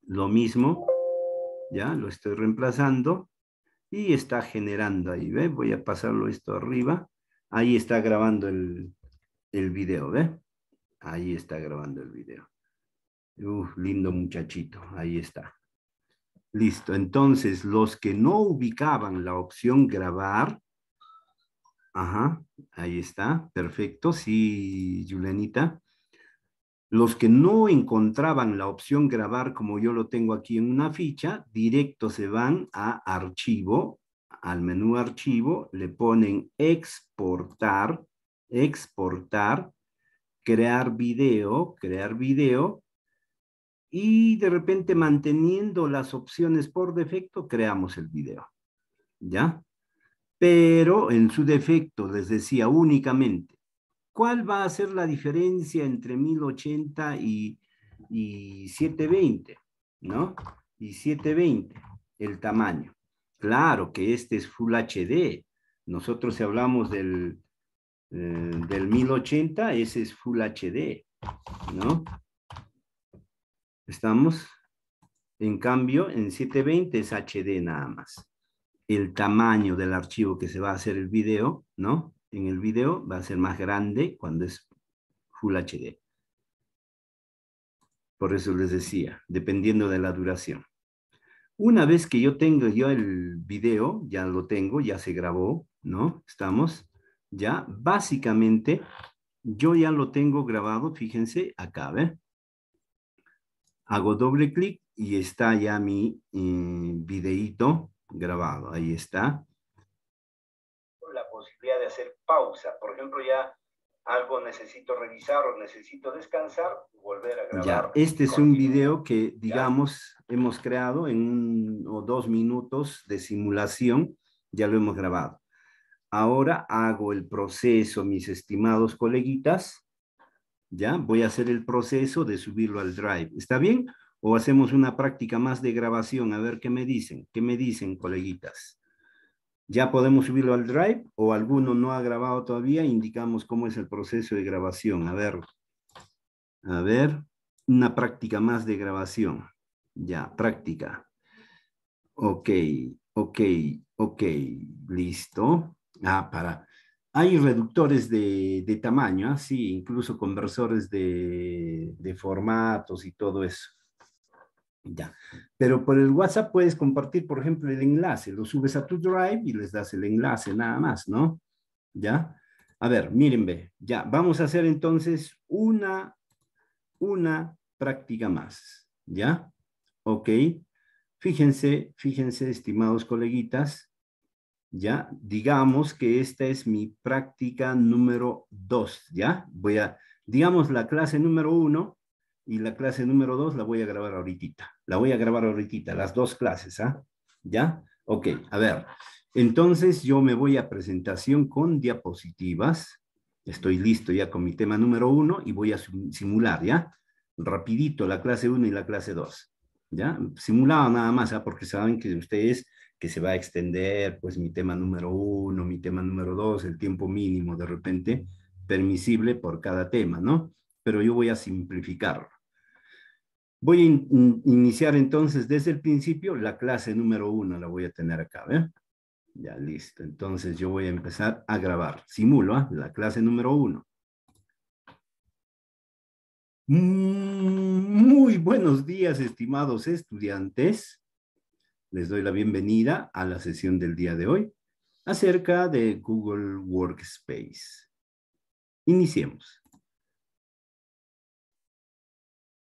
Lo mismo, ya, lo estoy reemplazando y está generando ahí, ¿ve? Voy a pasarlo esto arriba. Ahí está grabando el, video, ¿ve? Ahí está grabando el video. lindo muchachito, ahí está. Listo, entonces los que no ubicaban la opción grabar, ajá, ahí está, perfecto, sí, Julianita. Los que no encontraban la opción grabar, como yo lo tengo aquí en una ficha, directo se van a archivo, al menú archivo, le ponen exportar, exportar, crear video, crear video, y de repente manteniendo las opciones por defecto, creamos el video. ¿Ya? Pero en su defecto, les decía únicamente, ¿cuál va a ser la diferencia entre 1080 y, 720? ¿No? Y 720, el tamaño. Claro que este es Full HD. Nosotros si hablamos del, Mm, del 1080, ese es Full HD, ¿no? ¿Estamos? En cambio, en 720 es HD nada más. El tamaño del archivo que se va a hacer el video, ¿no? En el video va a ser más grande cuando es Full HD. Por eso les decía, dependiendo de la duración. Una vez que yo tengo yo el video, ya lo tengo, ya se grabó, ¿no? Estamos ya básicamente yo ya lo tengo grabado, fíjense acá, Hago doble clic y está ya mi eh, videíto grabado, ahí está. La posibilidad de hacer pausa, por ejemplo, ya algo necesito revisar o necesito descansar, volver a grabar. Ya, este es un video que, digamos, hemos creado en un o dos minutos de simulación, ya lo hemos grabado. Ahora hago el proceso, mis estimados coleguitas. Ya, voy a hacer el proceso de subirlo al drive. ¿Está bien? O hacemos una práctica más de grabación. A ver qué me dicen. ¿Qué me dicen, coleguitas? ¿Ya podemos subirlo al drive? ¿O alguno no ha grabado todavía? Indicamos cómo es el proceso de grabación. A ver. A ver. Una práctica más de grabación. Ya, práctica. Ok, ok, ok. Listo. Ah, para. Hay reductores de, tamaño, así, ¿ah? sí, incluso conversores de, de, formatos y todo eso. Ya. Pero por el WhatsApp puedes compartir, por ejemplo, el enlace. Lo subes a tu Drive y les das el enlace, nada más, ¿no? Ya. A ver, ve Ya, vamos a hacer entonces una, una práctica más. ¿Ya? Ok. Fíjense, fíjense, estimados coleguitas ¿ya? Digamos que esta es mi práctica número dos, ¿ya? Voy a, digamos, la clase número uno y la clase número dos la voy a grabar ahorita. La voy a grabar ahorita, las dos clases, ¿ah? ¿Ya? Ok, a ver. Entonces yo me voy a presentación con diapositivas. Estoy listo ya con mi tema número uno y voy a simular, ¿ya? Rapidito la clase uno y la clase dos, ¿Ya? Simulado nada más, ¿ah? porque saben que ustedes que se va a extender, pues mi tema número uno, mi tema número dos, el tiempo mínimo de repente permisible por cada tema, ¿no? Pero yo voy a simplificarlo. Voy a iniciar entonces desde el principio, la clase número uno la voy a tener acá, ¿Ve? Ya listo, entonces yo voy a empezar a grabar. Simulo, ¿ah? La clase número uno. Mm, muy buenos días, estimados estudiantes. Les doy la bienvenida a la sesión del día de hoy acerca de Google Workspace. Iniciemos.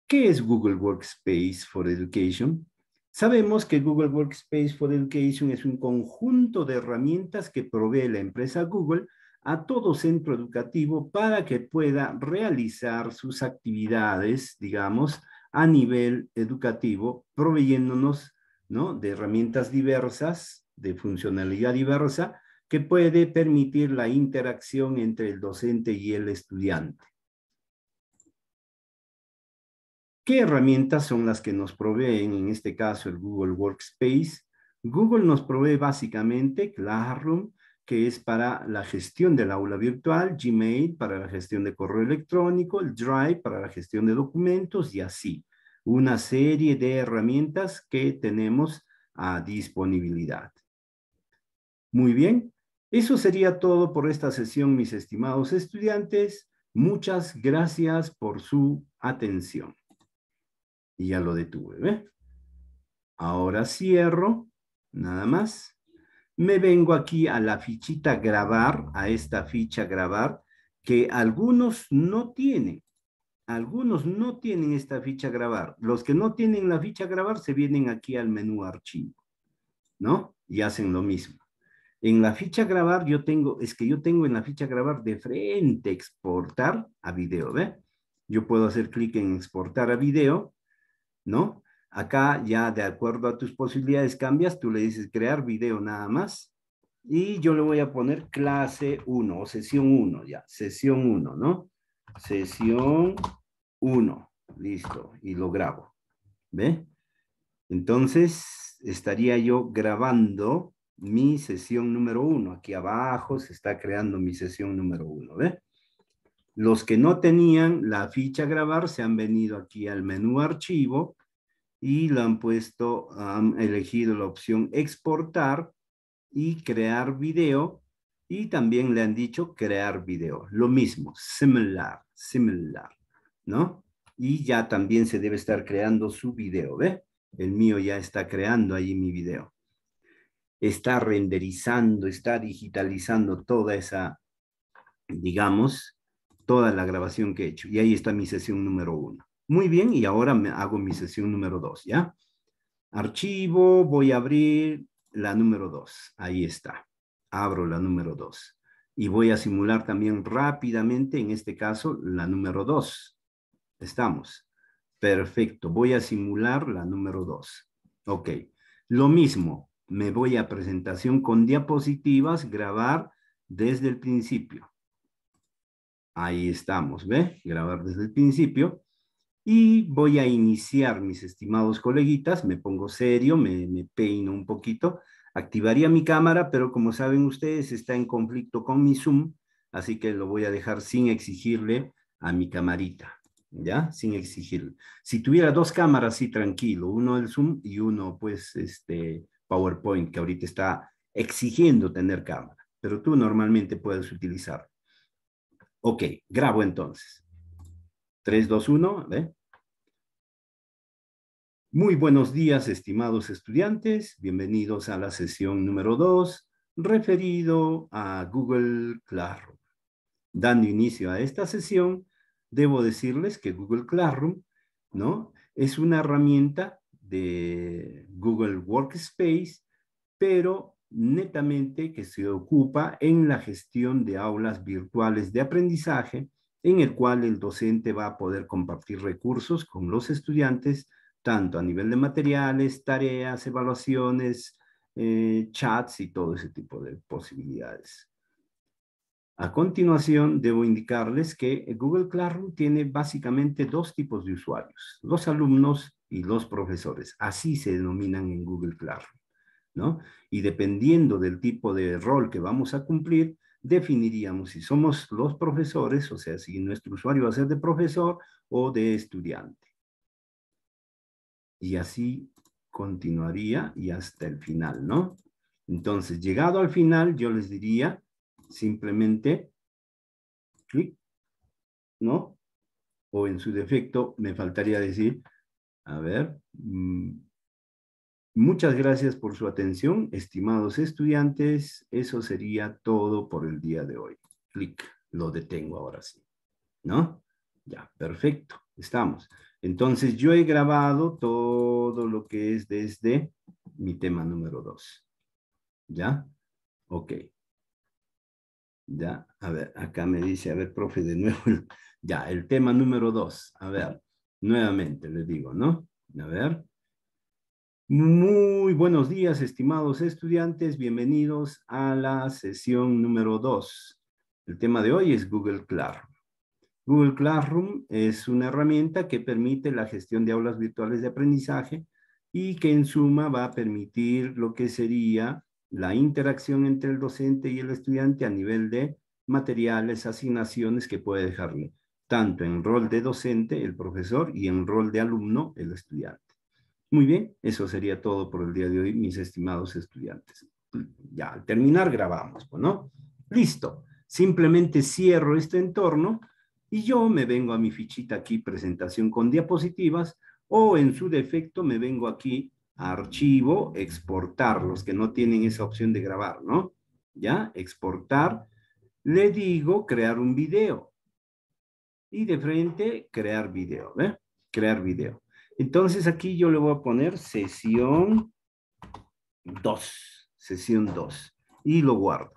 ¿Qué es Google Workspace for Education? Sabemos que Google Workspace for Education es un conjunto de herramientas que provee la empresa Google a todo centro educativo para que pueda realizar sus actividades, digamos, a nivel educativo, proveyéndonos de herramientas diversas, de funcionalidad diversa, que puede permitir la interacción entre el docente y el estudiante. ¿Qué herramientas son las que nos proveen, en este caso el Google Workspace? Google nos provee básicamente Classroom, que es para la gestión del aula virtual, Gmail para la gestión de correo electrónico, el Drive para la gestión de documentos y así una serie de herramientas que tenemos a disponibilidad. Muy bien, eso sería todo por esta sesión, mis estimados estudiantes. Muchas gracias por su atención. Y ya lo detuve, ¿ve? Ahora cierro, nada más. Me vengo aquí a la fichita grabar, a esta ficha grabar, que algunos no tienen. Algunos no tienen esta ficha grabar. Los que no tienen la ficha grabar se vienen aquí al menú archivo, ¿no? Y hacen lo mismo. En la ficha grabar yo tengo, es que yo tengo en la ficha grabar de frente exportar a video, ¿ve? Yo puedo hacer clic en exportar a video, ¿no? Acá ya de acuerdo a tus posibilidades cambias, tú le dices crear video nada más. Y yo le voy a poner clase 1 o sesión 1 ya, sesión 1, ¿no? Sesión uno, Listo. Y lo grabo. ¿Ve? Entonces, estaría yo grabando mi sesión número uno, Aquí abajo se está creando mi sesión número uno, ¿Ve? Los que no tenían la ficha grabar se han venido aquí al menú archivo y lo han puesto, han elegido la opción exportar y crear video y también le han dicho crear video. Lo mismo, similar, similar. ¿no? Y ya también se debe estar creando su video, ¿ve? El mío ya está creando ahí mi video. Está renderizando, está digitalizando toda esa, digamos, toda la grabación que he hecho. Y ahí está mi sesión número uno. Muy bien, y ahora me hago mi sesión número dos, ¿ya? Archivo, voy a abrir la número dos. Ahí está. Abro la número dos. Y voy a simular también rápidamente, en este caso, la número dos. Estamos. Perfecto. Voy a simular la número 2. Ok. Lo mismo. Me voy a presentación con diapositivas, grabar desde el principio. Ahí estamos, ¿ve? Grabar desde el principio. Y voy a iniciar, mis estimados coleguitas. Me pongo serio, me peino un poquito. Activaría mi cámara, pero como saben ustedes, está en conflicto con mi Zoom. Así que lo voy a dejar sin exigirle a mi camarita. ¿ya? Sin exigir. Si tuviera dos cámaras, sí, tranquilo, uno el Zoom y uno, pues, este PowerPoint, que ahorita está exigiendo tener cámara, pero tú normalmente puedes utilizar. Ok, grabo entonces. 3, 2, 1, Muy buenos días, estimados estudiantes. Bienvenidos a la sesión número 2, referido a Google Classroom. Dando inicio a esta sesión, debo decirles que Google Classroom, ¿no? Es una herramienta de Google Workspace, pero netamente que se ocupa en la gestión de aulas virtuales de aprendizaje, en el cual el docente va a poder compartir recursos con los estudiantes, tanto a nivel de materiales, tareas, evaluaciones, eh, chats y todo ese tipo de posibilidades. A continuación, debo indicarles que Google Classroom tiene básicamente dos tipos de usuarios, los alumnos y los profesores. Así se denominan en Google Classroom. ¿no? Y dependiendo del tipo de rol que vamos a cumplir, definiríamos si somos los profesores, o sea, si nuestro usuario va a ser de profesor o de estudiante. Y así continuaría y hasta el final, ¿no? Entonces, llegado al final, yo les diría simplemente clic, ¿no? O en su defecto, me faltaría decir, a ver, mm, muchas gracias por su atención, estimados estudiantes, eso sería todo por el día de hoy. Clic, lo detengo ahora sí, ¿no? Ya, perfecto, estamos. Entonces, yo he grabado todo lo que es desde mi tema número dos, ¿Ya? Ok. Ya, a ver, acá me dice, a ver, profe, de nuevo. *laughs* Ya, el tema número dos. A ver, nuevamente le digo, ¿no? A ver. Muy buenos días, estimados estudiantes. Bienvenidos a la sesión número dos. El tema de hoy es Google Classroom. Google Classroom es una herramienta que permite la gestión de aulas virtuales de aprendizaje y que en suma va a permitir lo que sería la interacción entre el docente y el estudiante a nivel de materiales, asignaciones que puede dejarle, tanto en rol de docente, el profesor, y en rol de alumno, el estudiante. Muy bien, eso sería todo por el día de hoy, mis estimados estudiantes. Ya, al terminar grabamos, pues, ¿no? Listo, simplemente cierro este entorno y yo me vengo a mi fichita aquí, presentación con diapositivas, o en su defecto me vengo aquí archivo, exportar, los que no tienen esa opción de grabar, ¿no? Ya, exportar. Le digo crear un video. Y de frente, crear video, ¿ve? Crear video. Entonces aquí yo le voy a poner sesión 2, sesión 2, y lo guardo.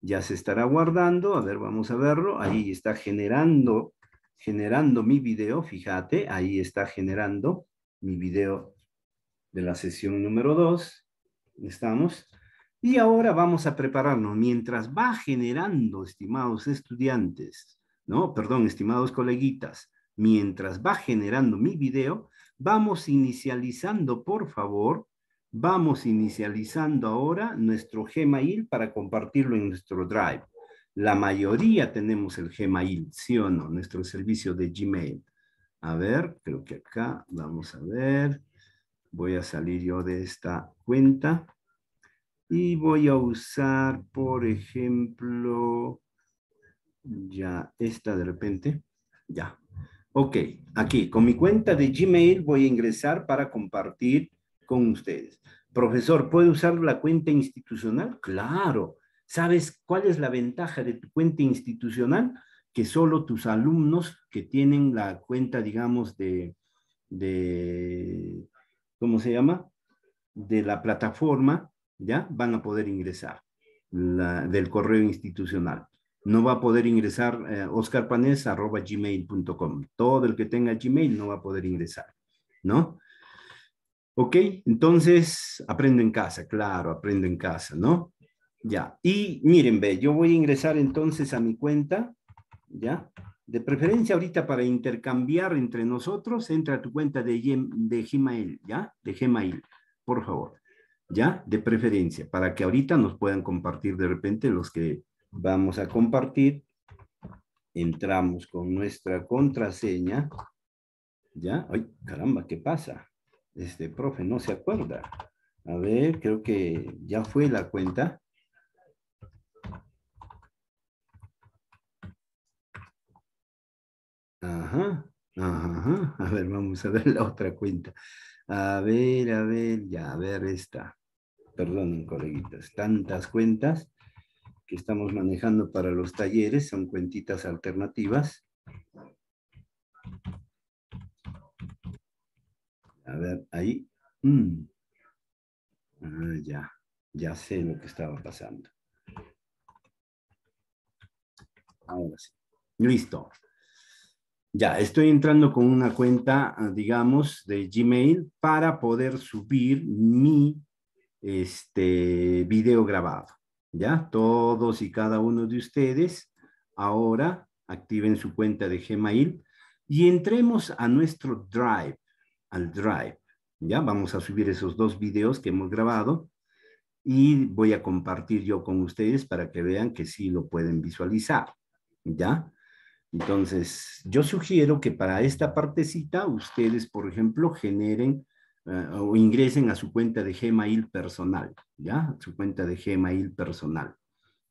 Ya se estará guardando, a ver, vamos a verlo, ahí está generando, generando mi video, fíjate, ahí está generando mi video de la sesión número dos, ¿Estamos? Y ahora vamos a prepararnos. Mientras va generando, estimados estudiantes, no, perdón, estimados coleguitas, mientras va generando mi video, vamos inicializando, por favor, vamos inicializando ahora nuestro Gmail para compartirlo en nuestro Drive. La mayoría tenemos el Gmail, ¿sí o no? Nuestro servicio de Gmail. A ver, creo que acá, vamos a ver voy a salir yo de esta cuenta y voy a usar, por ejemplo, ya esta de repente, ya. Ok, aquí con mi cuenta de Gmail voy a ingresar para compartir con ustedes. Profesor, ¿puede usar la cuenta institucional? Claro. ¿Sabes cuál es la ventaja de tu cuenta institucional? Que solo tus alumnos que tienen la cuenta, digamos, de, de ¿cómo se llama? De la plataforma, ¿ya? Van a poder ingresar del correo institucional. No va a poder ingresar eh, oscarpanes.gmail.com. Todo el que tenga Gmail no va a poder ingresar, ¿no? Ok, entonces aprendo en casa, claro, aprendo en casa, ¿no? Ya, y miren, ve, yo voy a ingresar entonces a mi cuenta, ¿ya? De preferencia ahorita para intercambiar entre nosotros, entra a tu cuenta de, de Gmail, ¿ya? De Gmail, por favor. ¿Ya? De preferencia, para que ahorita nos puedan compartir de repente los que vamos a compartir. Entramos con nuestra contraseña. ¿Ya? Ay, caramba, ¿qué pasa? Este profe no se acuerda. A ver, creo que ya fue la cuenta. a ver, vamos a ver *laughs* la otra cuenta. A ver, a ver, ya, a ver esta. Perdonen, coleguitas, tantas cuentas que estamos manejando para los talleres, son cuentitas alternativas. A ver, ahí. Mm. Ah, ya, ya sé lo que estaba pasando. Ahora sí. Listo. Ya, estoy entrando con una cuenta, ah, digamos, de Gmail para poder subir mi este, video grabado. Ya, todos y cada uno de ustedes ahora activen su cuenta de Gmail y entremos a nuestro Drive, al Drive. Ya, vamos a subir esos dos videos que hemos grabado y voy a compartir yo con ustedes para que vean que sí lo pueden visualizar. Ya. Entonces, yo sugiero que para esta partecita ustedes, por ejemplo, generen eh, o ingresen a su cuenta de Gmail personal, ¿ya? Su cuenta de Gmail personal.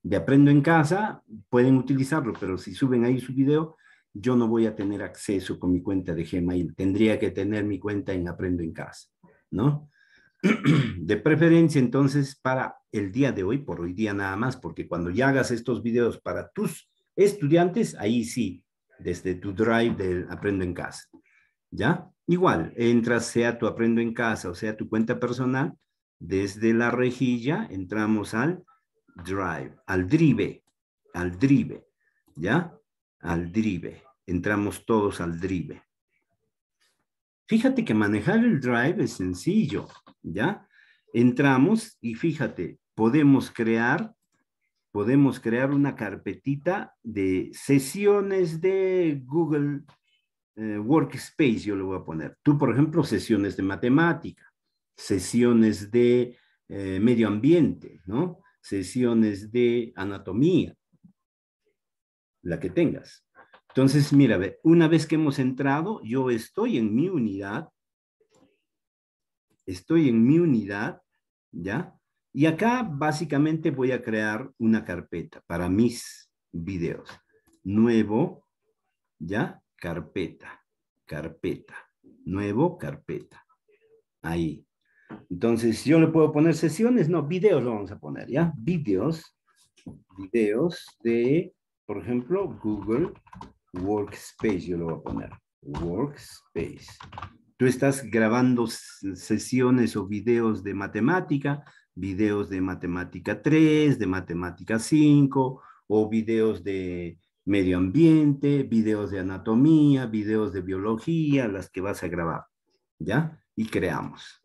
De Aprendo en Casa pueden utilizarlo, pero si suben ahí su video, yo no voy a tener acceso con mi cuenta de Gmail. Tendría que tener mi cuenta en Aprendo en Casa, ¿no? *clears throat* De preferencia, entonces, para el día de hoy, por hoy día nada más, porque cuando ya hagas estos videos para tus Estudiantes, ahí sí, desde tu drive del Aprendo en Casa. ¿Ya? Igual, entras sea tu Aprendo en Casa o sea tu cuenta personal, desde la rejilla entramos al drive, al drive, al drive, ¿ya? Al drive. Entramos todos al drive. Fíjate que manejar el drive es sencillo, ¿ya? Entramos y fíjate, podemos crear podemos crear una carpetita de sesiones de Google eh, Workspace, yo le voy a poner. Tú, por ejemplo, sesiones de matemática, sesiones de eh, medio ambiente, ¿no? Sesiones de anatomía, la que tengas. Entonces, mira, una vez que hemos entrado, yo estoy en mi unidad, estoy en mi unidad, ¿ya? Y acá básicamente voy a crear una carpeta para mis videos. Nuevo, ¿ya? Carpeta, carpeta, nuevo, carpeta. Ahí. Entonces, yo le puedo poner sesiones, no, videos lo vamos a poner, ¿ya? Videos, videos de, por ejemplo, Google Workspace, yo lo voy a poner. Workspace. Tú estás grabando sesiones o videos de matemática, videos de matemática 3, de matemática 5, o videos de medio ambiente, videos de anatomía, videos de biología, las que vas a grabar, ¿ya? Y creamos.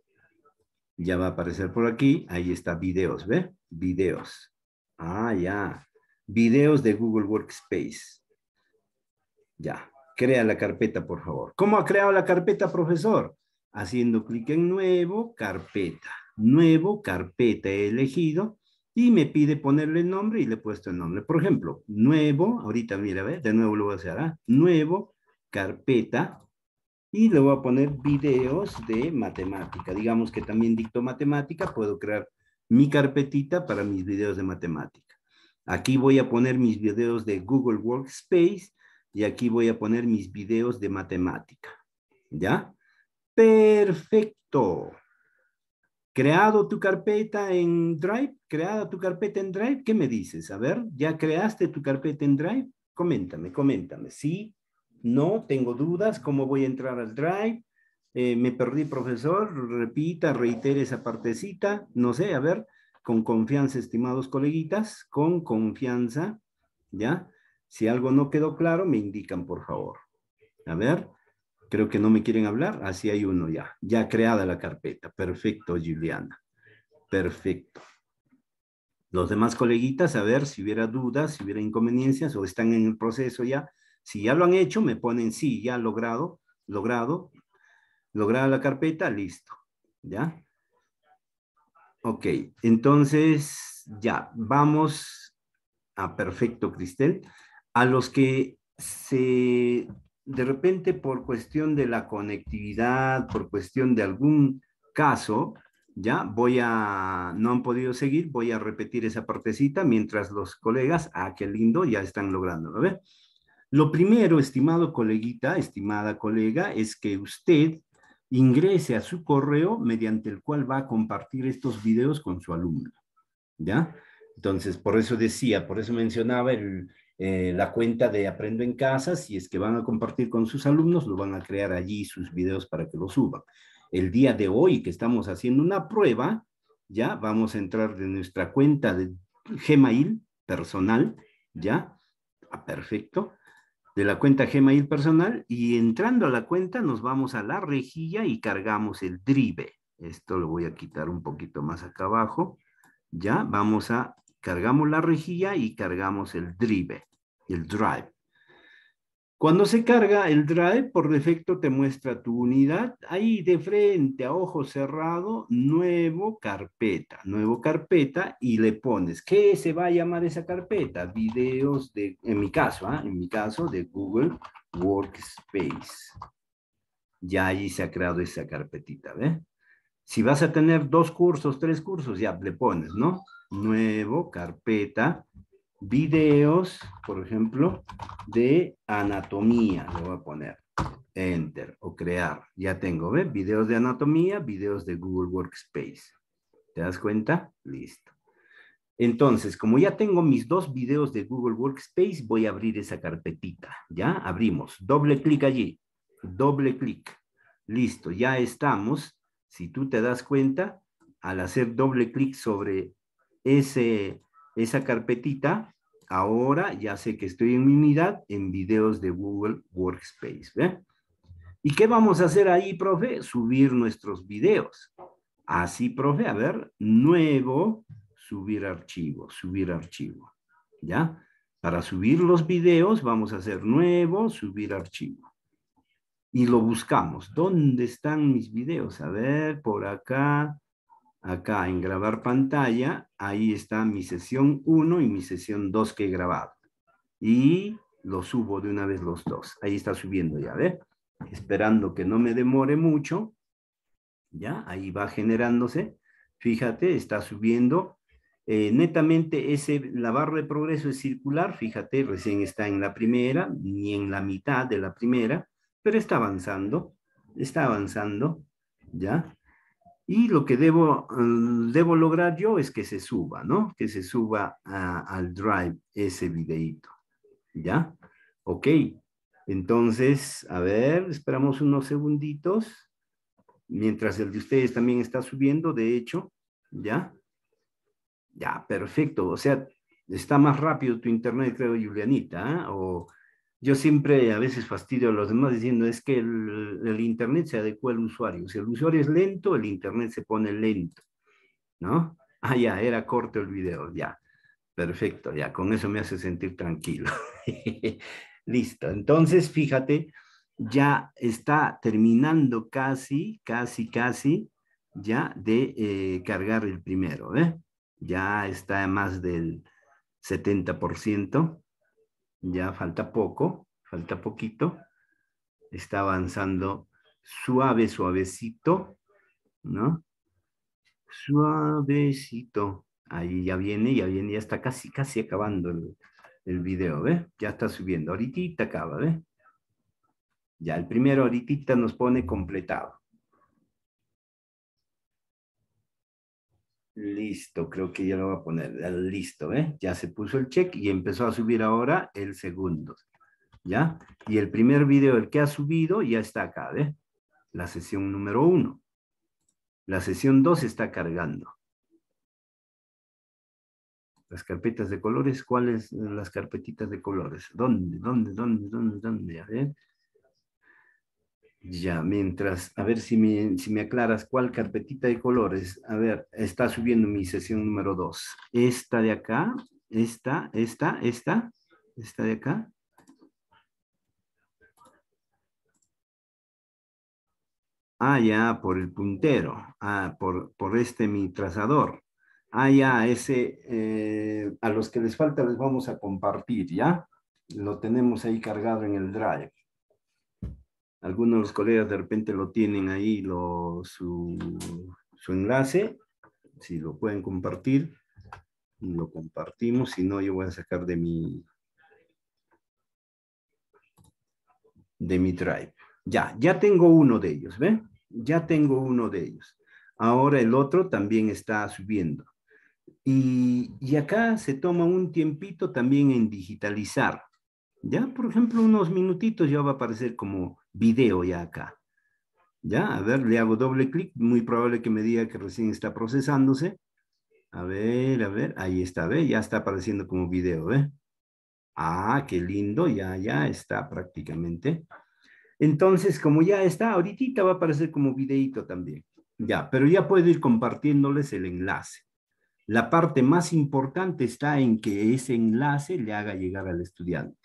Ya va a aparecer por aquí, ahí está videos, ¿ve? Videos. Ah, ya. Videos de Google Workspace. Ya, crea la carpeta, por favor. ¿Cómo ha creado la carpeta, profesor? Haciendo clic en nuevo, carpeta nuevo, carpeta he elegido y me pide ponerle el nombre y le he puesto el nombre. Por ejemplo, nuevo, ahorita mira, de nuevo lo voy a hacer, ¿ah? nuevo, carpeta y le voy a poner videos de matemática. Digamos que también dicto matemática, puedo crear mi carpetita para mis videos de matemática. Aquí voy a poner mis videos de Google Workspace y aquí voy a poner mis videos de matemática. ¿Ya? Perfecto creado tu carpeta en Drive, creada tu carpeta en Drive, ¿qué me dices? A ver, ¿ya creaste tu carpeta en Drive? Coméntame, coméntame. Sí, no, tengo dudas, ¿cómo voy a entrar al Drive? Eh, me perdí, profesor, repita, reitere esa partecita, no sé, a ver, con confianza, estimados coleguitas, con confianza, ¿ya? Si algo no quedó claro, me indican, por favor. A ver, Creo que no me quieren hablar, así hay uno ya, ya creada la carpeta. Perfecto, Juliana. Perfecto. Los demás coleguitas, a ver si hubiera dudas, si hubiera inconveniencias o están en el proceso ya. Si ya lo han hecho, me ponen sí, ya logrado, logrado, lograda la carpeta, listo. ¿Ya? Ok, entonces ya, vamos a perfecto, Cristel. A los que se de repente por cuestión de la conectividad, por cuestión de algún caso, ya voy a, no han podido seguir, voy a repetir esa partecita mientras los colegas, ah, qué lindo, ya están logrando. ¿ver? Lo primero, estimado coleguita, estimada colega, es que usted ingrese a su correo mediante el cual va a compartir estos videos con su alumno, ¿ya? Entonces, por eso decía, por eso mencionaba el, eh, la cuenta de Aprendo en Casa, si es que van a compartir con sus alumnos, lo van a crear allí sus videos para que lo suban. El día de hoy que estamos haciendo una prueba, ya vamos a entrar de nuestra cuenta de Gmail personal, ya, ah, perfecto, de la cuenta Gmail personal y entrando a la cuenta nos vamos a la rejilla y cargamos el drive. Esto lo voy a quitar un poquito más acá abajo. Ya, vamos a, cargamos la rejilla y cargamos el drive el drive. Cuando se carga el drive, por defecto te muestra tu unidad. Ahí de frente, a ojo cerrado, nuevo carpeta, nuevo carpeta y le pones, ¿qué se va a llamar esa carpeta? Videos de, en mi caso, ¿ah? en mi caso, de Google Workspace. Ya allí se ha creado esa carpetita, ¿ve? Si vas a tener dos cursos, tres cursos, ya le pones, ¿no? Nuevo carpeta videos, por ejemplo, de anatomía, le voy a poner enter o crear. Ya tengo, ¿ves? Videos de anatomía, videos de Google Workspace. ¿Te das cuenta? Listo. Entonces, como ya tengo mis dos videos de Google Workspace, voy a abrir esa carpetita. ¿Ya? Abrimos. Doble clic allí. Doble clic. Listo, ya estamos. Si tú te das cuenta, al hacer doble clic sobre ese esa carpetita, ahora ya sé que estoy en mi unidad en videos de Google Workspace. ¿ve? ¿Y qué vamos a hacer ahí, profe? Subir nuestros videos. Así, profe, a ver, nuevo, subir archivo, subir archivo. ¿Ya? Para subir los videos vamos a hacer nuevo, subir archivo. Y lo buscamos. ¿Dónde están mis videos? A ver, por acá acá en grabar pantalla, ahí está mi sesión 1 y mi sesión 2 que he grabado. Y lo subo de una vez los dos. Ahí está subiendo ya, ¿ve? Esperando que no me demore mucho. Ya, ahí va generándose. Fíjate, está subiendo. Eh, netamente ese, la barra de progreso es circular. Fíjate, recién está en la primera, ni en la mitad de la primera, pero está avanzando. Está avanzando, ¿ya? y lo que debo, mm, debo lograr yo es que se suba, ¿no? Que se suba al drive ese videito ¿ya? Ok, entonces, a ver, esperamos unos segunditos, mientras el de ustedes también está subiendo, de hecho, ¿ya? Ya, perfecto, o sea, está más rápido tu internet, creo, Julianita, ¿eh? o yo siempre a veces fastidio a los demás diciendo es que el, Internet se adecua al usuario. Si el usuario es lento, el Internet se pone lento, ¿no? *laughs* Ah, ya, era corto el video, ya. Perfecto, ya, con eso me hace sentir tranquilo. *laughs* Listo, entonces fíjate, ya está terminando casi, casi, casi, ya de eh, cargar el primero, ¿eh? Ya está más del 70%. Ya falta poco, falta poquito. Está avanzando suave, suavecito, ¿no? Suavecito. Ahí ya viene, ya viene, ya está casi, casi acabando el, video, ¿ve? Ya está subiendo. Ahorita acaba, ¿ve? Ya el primero ahorita nos pone completado. Listo, creo que ya lo voy a poner. Listo, ¿eh? Ya se puso el check y empezó a subir ahora el segundo. ¿Ya? Y el primer video, el que ha subido, ya está acá, ¿eh? La sesión número uno. La sesión dos está cargando. Las carpetas de colores, ¿cuáles las carpetitas de colores? ¿Dónde, dónde, dónde, dónde, dónde? Ya, mientras, a ver si me, si me aclaras cuál carpetita de colores. A ver, está subiendo mi sesión número 2. Esta de acá, esta, esta, esta, esta de acá. Ah, ya, por el puntero. Ah, por, este mi trazador. Ah, ya, ese, eh, a los que les falta les vamos a compartir, ¿ya? Lo tenemos ahí cargado en el drive algunos de los colegas de repente lo tienen ahí, su, enlace, si lo pueden compartir, lo compartimos, si no yo voy a sacar de mi, de mi drive. Ya, ya tengo uno de ellos, ¿ven? Ya tengo uno de ellos. Ahora el otro también está subiendo. Y, y acá se toma un tiempito también en digitalizar. Ya, por ejemplo, unos minutitos ya va a aparecer como video ya acá. Ya, a ver, le hago doble clic. Muy probable que me diga que recién está procesándose. A ver, a ver, ahí está, ve, ya está apareciendo como video, ve. Ah, qué lindo, ya, ya está prácticamente. Entonces, como ya está, ahorita va a aparecer como videito también. Ya, pero ya puedo ir compartiéndoles el enlace. La parte más importante está en que ese enlace le haga llegar al estudiante.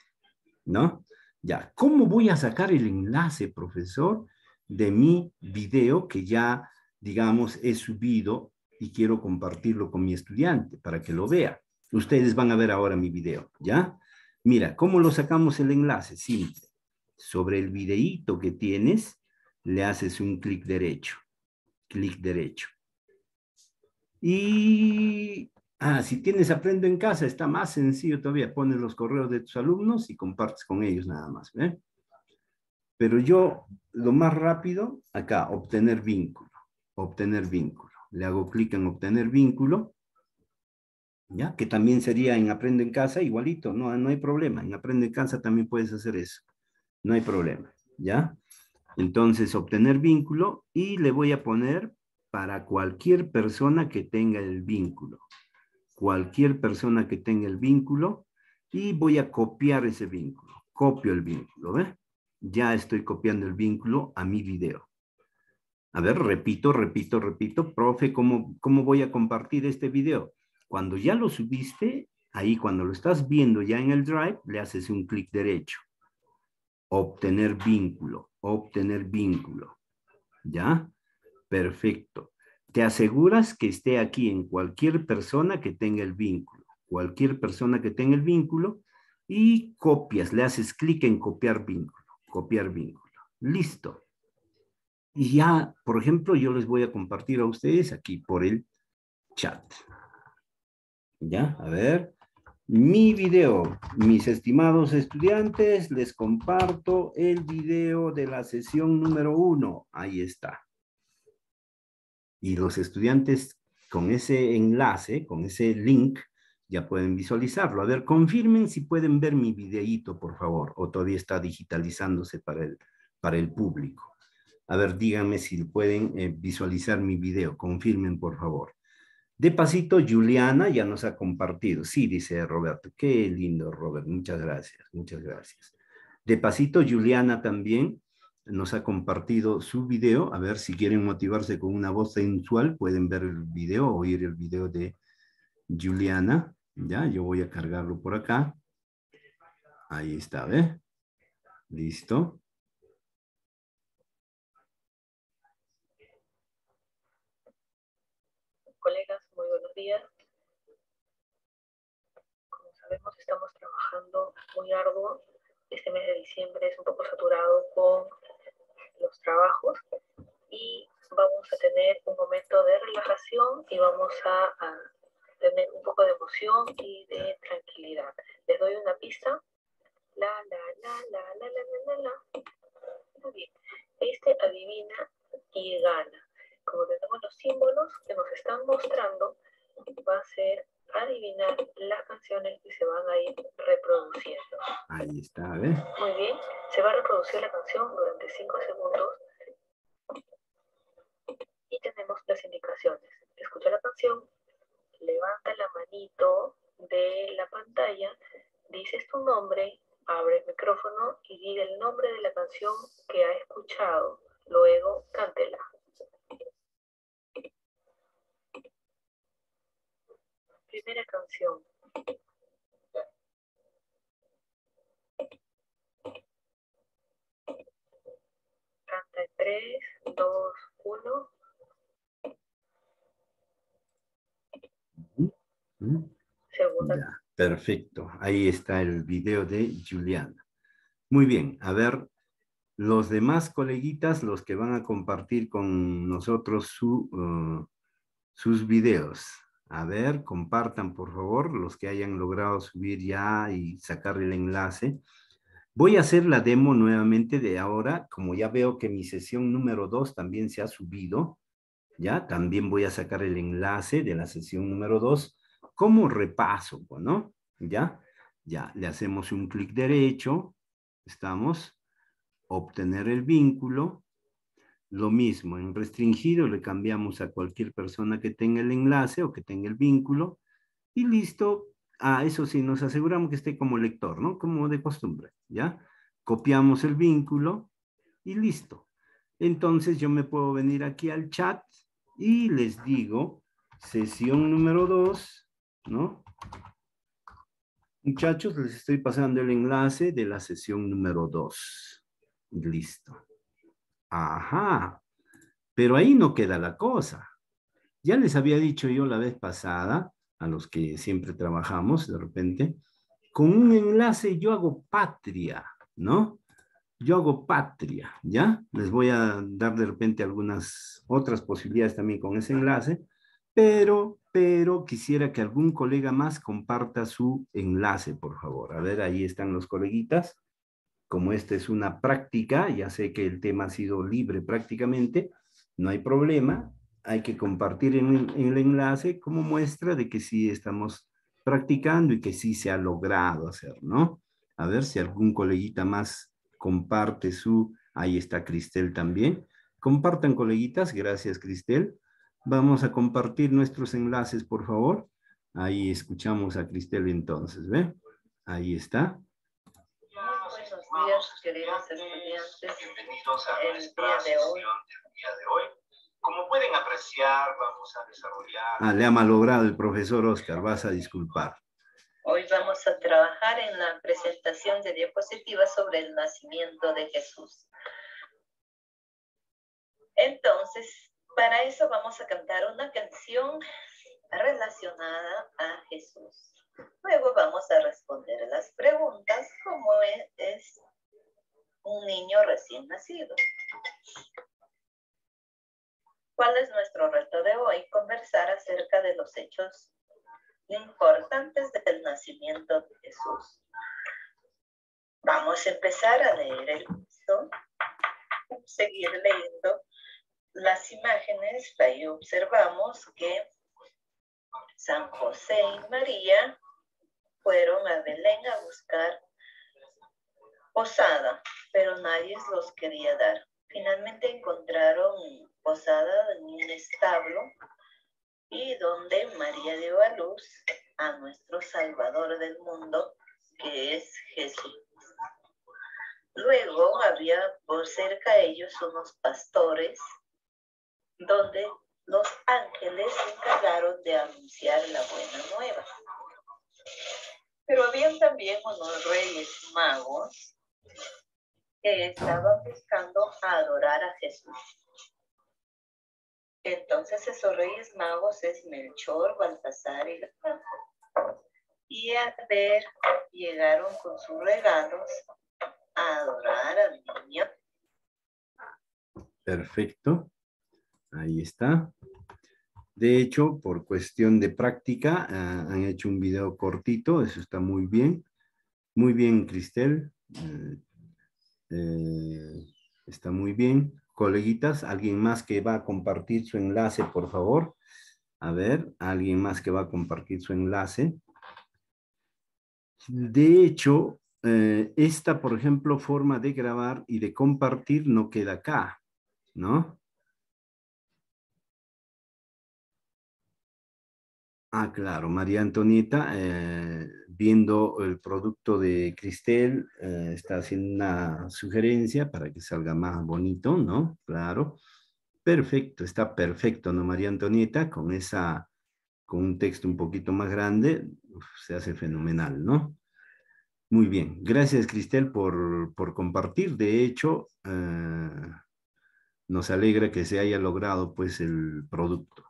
¿no? Ya, ¿cómo voy a sacar el enlace, profesor, de mi video que ya, digamos, he subido y quiero compartirlo con mi estudiante para que lo vea? Ustedes van a ver ahora mi video, ¿ya? Mira, ¿cómo lo sacamos el enlace? Simple. Sobre el videíto que tienes, le haces un clic derecho. Clic derecho. Y Ah, si tienes Aprendo en Casa, está más sencillo todavía. Pones los correos de tus alumnos y compartes con ellos nada más. ¿eh? Pero yo, lo más rápido, acá, obtener vínculo. Obtener vínculo. Le hago clic en obtener vínculo. ¿Ya? Que también sería en Aprendo en Casa, igualito. No, no hay problema. En Aprendo en Casa también puedes hacer eso. No hay problema. ¿Ya? Entonces, obtener vínculo y le voy a poner para cualquier persona que tenga el vínculo cualquier persona que tenga el vínculo y voy a copiar ese vínculo. Copio el vínculo, ¿Ves? Ya estoy copiando el vínculo a mi video. A ver, repito, repito, repito. Profe, ¿cómo, cómo voy a compartir este video? Cuando ya lo subiste, ahí cuando lo estás viendo ya en el Drive, le haces un clic derecho. Obtener vínculo, obtener vínculo. ¿Ya? Perfecto te aseguras que esté aquí en cualquier persona que tenga el vínculo, cualquier persona que tenga el vínculo, y copias, le haces clic en copiar vínculo, copiar vínculo. Listo. Y ya, por ejemplo, yo les voy a compartir a ustedes aquí por el chat. Ya, a ver. Mi video, mis estimados estudiantes, les comparto el video de la sesión número uno. Ahí está. Y los estudiantes con ese enlace, con ese link, ya pueden visualizarlo. A ver, confirmen si pueden ver mi videíto, por favor, o todavía está digitalizándose para el, para el público. A ver, díganme si pueden eh, visualizar mi video, confirmen, por favor. De pasito, Juliana ya nos ha compartido. Sí, dice Roberto. Qué lindo, Robert. Muchas gracias, muchas gracias. De pasito, Juliana también nos ha compartido su video. A ver, si quieren motivarse con una voz sensual, pueden ver el video, oír el video de Juliana. Ya, yo voy a cargarlo por acá. Ahí está, ¿ve? Listo. Colegas, muy buenos días. Como sabemos, estamos trabajando muy arduo. Este mes de diciembre es un poco saturado con los trabajos y vamos a tener un momento de relajación y vamos a, tener un poco de emoción y de tranquilidad. Les doy una pista. la, la, la, la, la, la, Este adivina y gana. Como tenemos los símbolos que nos están mostrando, va a ser adivinar las canciones que se van a ir reproduciendo. Ahí está, ¿Ves? Muy bien, se va a reproducir la canción durante 5 segundos y tenemos las indicaciones. Escucha la canción, levanta la manito de la pantalla, dices tu nombre, abre el micrófono y diga el nombre de la canción que ha escuchado. Luego cántela. primera canción. Canta 3, 2, 1. Segunda. perfecto. Ahí está el video de Juliana. Muy bien. A ver, los demás coleguitas, los que van a compartir con nosotros su, uh, sus videos. A ver, compartan por favor los que hayan logrado subir ya y sacar el enlace. Voy a hacer la demo nuevamente de ahora, como ya veo que mi sesión número 2 también se ha subido, ya también voy a sacar el enlace de la sesión número 2 como repaso, ¿no? Ya, ya, le hacemos un clic derecho, estamos, obtener el vínculo, lo mismo, en restringido le cambiamos a cualquier persona que tenga el enlace o que tenga el vínculo y listo. Ah, eso sí, nos aseguramos que esté como lector, ¿no? Como de costumbre, ¿ya? Copiamos el vínculo y listo. Entonces yo me puedo venir aquí al chat y les digo sesión número dos, ¿no? Muchachos, les estoy pasando el enlace de la sesión número dos. Listo. Ajá, pero ahí no queda la cosa. Ya les había dicho yo la vez pasada, a los que siempre trabajamos de repente, con un enlace yo hago patria, ¿no? Yo hago patria, ¿ya? Les voy a dar de repente algunas otras posibilidades también con ese enlace, pero, pero quisiera que algún colega más comparta su enlace, por favor. A ver, ahí están los coleguitas como esta es una práctica, ya sé que el tema ha sido libre prácticamente, no hay problema, hay que compartir en, el enlace como muestra de que sí estamos practicando y que sí se ha logrado hacer, ¿no? A ver si algún coleguita más comparte su, ahí está Cristel también. Compartan coleguitas, gracias Cristel. Vamos a compartir nuestros enlaces, por favor. Ahí escuchamos a Cristel entonces, ¿ve? Ahí está días, queridos estudiantes. Bienvenidos a nuestra sesión del día de hoy. Como pueden apreciar, vamos a desarrollar... Ah, le ha malogrado el profesor Oscar, vas a disculpar. Hoy vamos a trabajar en la presentación de diapositivas sobre el nacimiento de Jesús. Entonces, para eso vamos a cantar una canción relacionada a Jesús. Luego vamos a responder las preguntas como es, un niño recién nacido. ¿Cuál es nuestro reto de hoy? Conversar acerca de los hechos importantes del nacimiento de Jesús. Vamos a empezar a leer el texto, seguir leyendo las imágenes. Ahí observamos que San José y María fueron a Belén a buscar posada, pero nadie los quería dar. Finalmente encontraron posada en un establo y donde María dio a luz a nuestro Salvador del mundo, que es Jesús. Luego había por cerca de ellos unos pastores donde los ángeles se encargaron de anunciar la buena nueva. Pero habían también unos reyes magos que estaban buscando adorar a Jesús. Entonces esos reyes magos es Melchor, Baltasar y Gaspar. Y a ver, llegaron con sus regalos a adorar al niño. Perfecto. Ahí está. De hecho, por cuestión de práctica, ah, han hecho un video cortito, eso está muy bien. Muy bien, Cristel. Eh, eh, está muy bien. Coleguitas, ¿alguien más que va a compartir su enlace, por favor? A ver, alguien más que va a compartir su enlace. De hecho, eh, esta, por ejemplo, forma de grabar y de compartir no queda acá, ¿no? Ah, claro, María Antonieta, eh, viendo el producto de Cristel, eh, está haciendo una sugerencia para que salga más bonito, ¿no? Claro. Perfecto, está perfecto, ¿no, María Antonieta? Con esa, con un texto un poquito más grande, se hace fenomenal, ¿no? Muy bien, gracias Cristel por, por compartir. De hecho, eh, nos alegra que se haya logrado pues el producto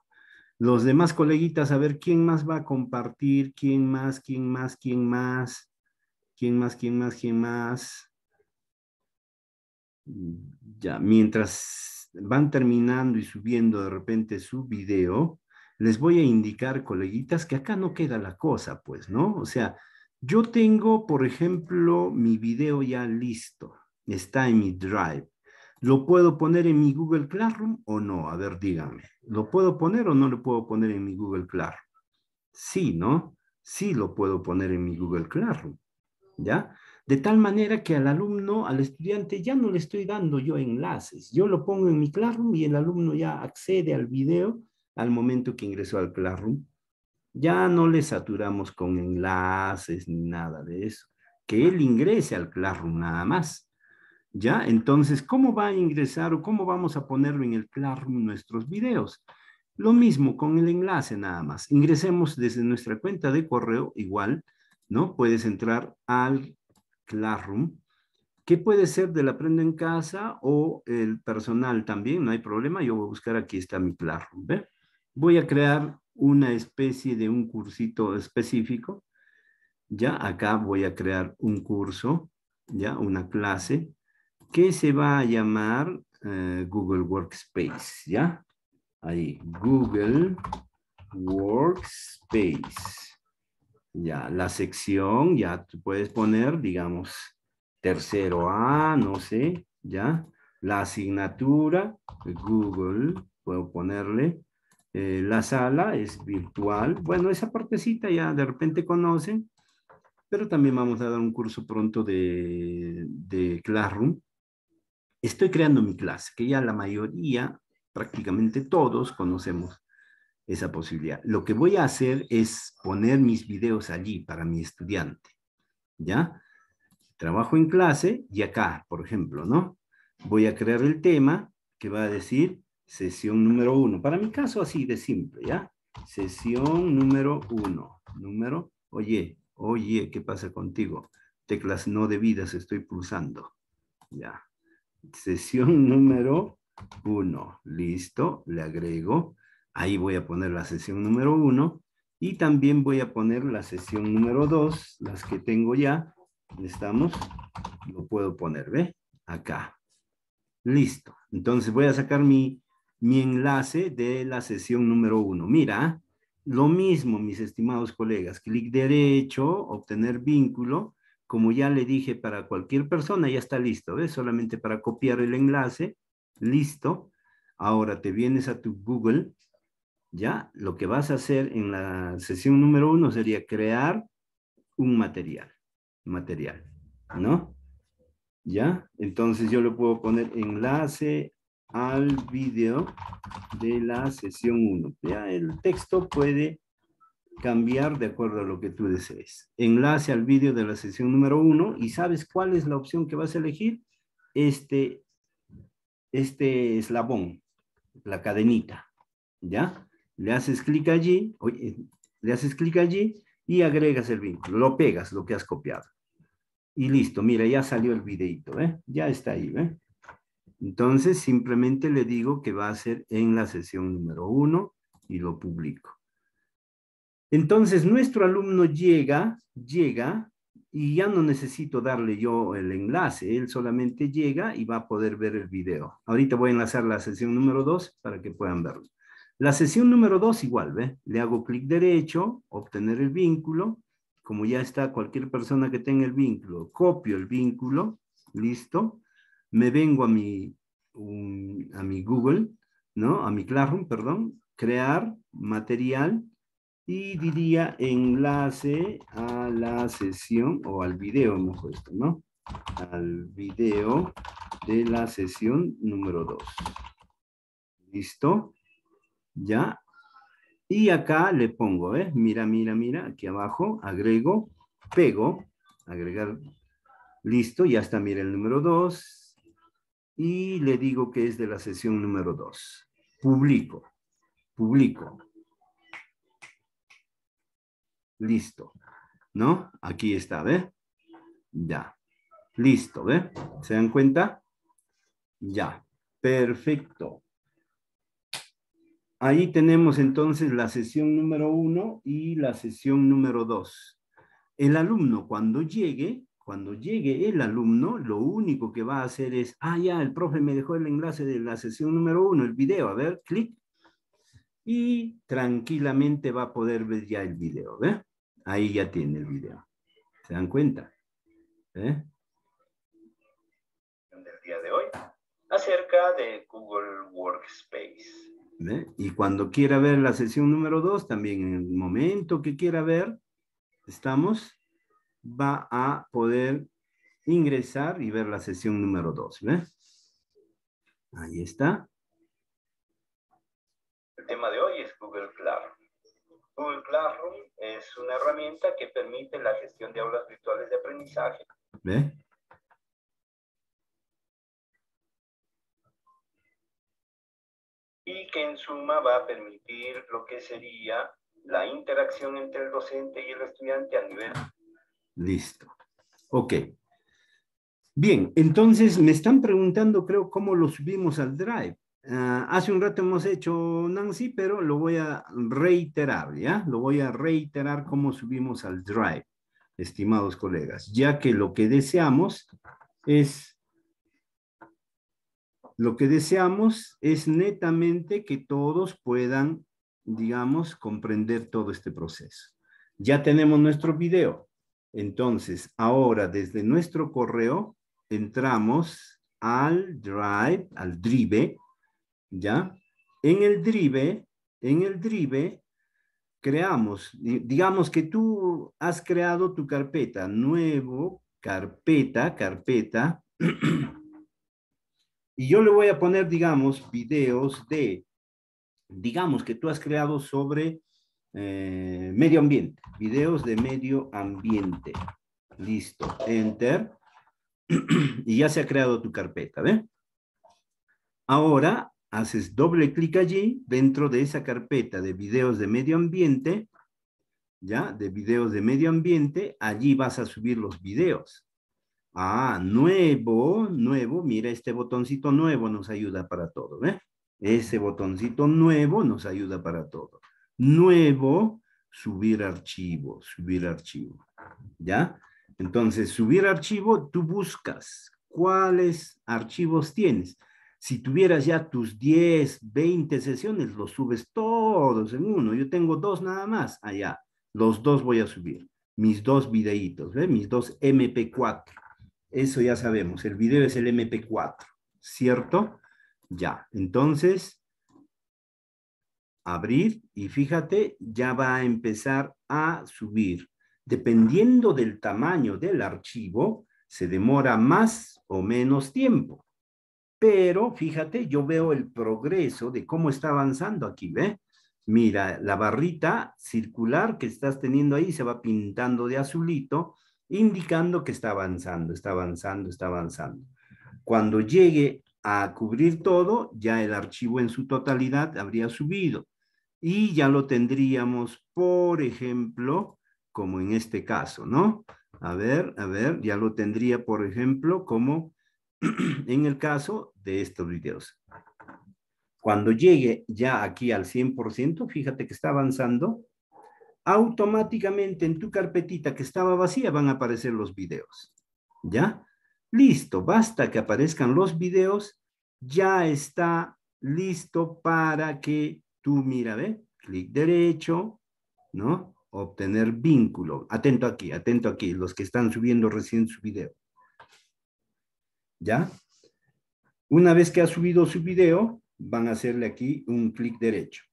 los demás coleguitas, a ver quién más va a compartir, quién más, quién más, quién más, quién más, quién más, quién más. Ya, mientras van terminando y subiendo de repente su video, les voy a indicar, coleguitas, que acá no queda la cosa, pues, ¿no? O sea, yo tengo, por ejemplo, mi video ya listo, está en mi drive. ¿Lo puedo poner en mi Google Classroom o no? A ver, dígame, ¿Lo puedo poner o no lo puedo poner en mi Google Classroom? Sí, ¿no? Sí lo puedo poner en mi Google Classroom. ¿Ya? De tal manera que al alumno, al estudiante, ya no le estoy dando yo enlaces. Yo lo pongo en mi Classroom y el alumno ya accede al video al momento que ingresó al Classroom. Ya no le saturamos con enlaces ni nada de eso. Que él ingrese al Classroom nada más. ¿Ya? Entonces, ¿cómo va a ingresar o cómo vamos a ponerlo en el Classroom nuestros videos? Lo mismo con el enlace nada más. Ingresemos desde nuestra cuenta de correo igual, ¿no? Puedes entrar al Classroom, que puede ser del Aprendo en Casa o el personal también, no hay problema. Yo voy a buscar, aquí está mi Classroom, ¿ve? Voy a crear una especie de un cursito específico. Ya acá voy a crear un curso, ya una clase que se va a llamar eh, Google Workspace, ¿ya? Ahí, Google Workspace. Ya, la sección, ya tú puedes poner, digamos, tercero A, no sé, ya. La asignatura, Google, puedo ponerle. Eh, la sala es virtual. Bueno, esa partecita ya de repente conocen, pero también vamos a dar un curso pronto de, de Classroom estoy creando mi clase, que ya la mayoría, prácticamente todos, conocemos esa posibilidad. Lo que voy a hacer es poner mis videos allí para mi estudiante, ¿ya? Trabajo en clase y acá, por ejemplo, ¿no? Voy a crear el tema que va a decir sesión número uno. Para mi caso, así de simple, ¿ya? Sesión número uno. Número, oye, oye, ¿qué pasa contigo? Teclas no debidas estoy pulsando, ya sesión *laughs* número uno, Listo, le agrego. Ahí voy a poner la sesión número uno, y también voy a poner la sesión número dos, las que tengo ya. Estamos, lo puedo poner, ¿ve? Acá. Listo. Entonces voy a sacar mi, mi enlace de la sesión número uno, Mira, lo mismo, mis estimados colegas. Clic derecho, obtener vínculo como ya le dije, para cualquier persona ya está listo, ¿ves? Solamente para copiar el enlace, listo. Ahora te vienes a tu Google, ¿ya? Lo que vas a hacer en la sesión número uno sería crear un material, material, ¿no? ¿Ya? Entonces yo le puedo poner enlace al video de la sesión 1. Ya el texto puede cambiar de acuerdo a lo que tú desees. Enlace al vídeo de la sesión número uno y sabes cuál es la opción que vas a elegir. Este, este eslabón, la cadenita, ¿ya? Le haces clic allí, le haces clic allí y agregas el vínculo, lo pegas, lo que has copiado. Y listo, mira, ya salió el videito, ¿eh? Ya está ahí, ¿eh? Entonces, simplemente le digo que va a ser en la sesión número uno y lo publico. Entonces, nuestro alumno llega, llega, y ya no necesito darle yo el enlace, él solamente llega y va a poder ver el video. Ahorita voy a enlazar la sesión número 2 para que puedan verlo. La sesión número 2 igual, ¿ve? Le hago clic derecho, obtener el vínculo, como ya está cualquier persona que tenga el vínculo, copio el vínculo, listo, me vengo a mi, a mi Google, ¿no? A mi Classroom, perdón, crear material, y diría enlace a la sesión o al video, mejor esto, ¿no? Al video de la sesión número 2. ¿Listo? ¿Ya? Y acá le pongo, ¿eh? Mira, mira, mira, aquí abajo, agrego, pego, agregar, listo, ya está, mira el número 2. Y le digo que es de la sesión número 2. Publico, publico listo. ¿No? Aquí está, ¿ve? Ya. Listo, ¿ve? ¿Se dan cuenta? Ya. Perfecto. Ahí tenemos entonces la sesión número uno y la sesión número dos. El alumno cuando llegue, cuando llegue el alumno, lo único que va a hacer es, ah, ya, el profe me dejó el enlace de la sesión número uno, el video, a ver, clic. Y tranquilamente va a poder ver ya el video, ¿ve? Ahí ya tiene el video. ¿Se dan cuenta? ¿Eh? Del día de hoy, acerca de Google Workspace. ¿Eh? Y cuando quiera ver la sesión número dos, también en el momento que quiera ver, estamos, va a poder ingresar y ver la sesión número dos, ¿eh? Ahí está. El tema de hoy es Google Classroom. Google Classroom es una herramienta que permite la gestión de aulas virtuales de aprendizaje. Y que en suma va a permitir lo que sería la interacción entre el docente y el estudiante a nivel. Listo. Ok. Bien, entonces me están preguntando, creo, cómo lo subimos al Drive. Ah, hace un rato hemos hecho Nancy, pero lo voy a reiterar, ¿ya? Lo voy a reiterar cómo subimos al Drive, estimados colegas, ya que lo que deseamos es, lo que deseamos es netamente que todos puedan, digamos, comprender todo este proceso. Ya tenemos nuestro video. Entonces, ahora desde nuestro correo entramos al Drive, al Drive, ¿ya? En el drive, en el drive, creamos, digamos que tú has creado tu carpeta, nuevo, carpeta, carpeta, *clears throat* y yo le voy a poner, digamos, videos de, digamos que tú has creado sobre eh, medio ambiente, videos de medio ambiente, listo, enter, *clears throat* y ya se ha creado tu carpeta, ¿ve? Ahora, haces doble clic allí, dentro de esa carpeta de videos de medio ambiente, ¿ya? De videos de medio ambiente, allí vas a subir los videos. Ah, nuevo, nuevo, mira este botoncito nuevo nos ayuda para todo, ¿eh? Ese botoncito nuevo nos ayuda para todo. Nuevo, subir archivo, subir archivo, ¿ya? Entonces, subir archivo, tú buscas cuáles archivos tienes si tuvieras ya tus 10, 20 sesiones, los subes todos en uno. Yo tengo dos nada más allá. Los dos voy a subir. Mis dos videitos, ¿ves? Mis dos MP4. Eso ya sabemos. El video es el MP4, ¿cierto? Ya. Entonces, abrir y fíjate, ya va a empezar a subir. Dependiendo del tamaño del archivo, se demora más o menos tiempo. Pero fíjate, yo veo el progreso de cómo está avanzando aquí, ¿ve? Mira, la barrita circular que estás teniendo ahí se va pintando de azulito, indicando que está avanzando, está avanzando, está avanzando. Cuando llegue a cubrir todo, ya el archivo en su totalidad habría subido y ya lo tendríamos, por ejemplo, como en este caso, ¿no? A ver, a ver, ya lo tendría, por ejemplo, como *clears throat* en el caso de estos videos. Cuando llegue ya aquí al 100%, fíjate que está avanzando, automáticamente en tu carpetita que estaba vacía van a aparecer los videos. ¿Ya? Listo, basta que aparezcan los videos, ya está listo para que tú, mira, ve, clic derecho, ¿no? Obtener vínculo. Atento aquí, atento aquí, los que están subiendo recién su video. ¿ya? Una vez que ha subido su video, van a hacerle aquí un clic derecho.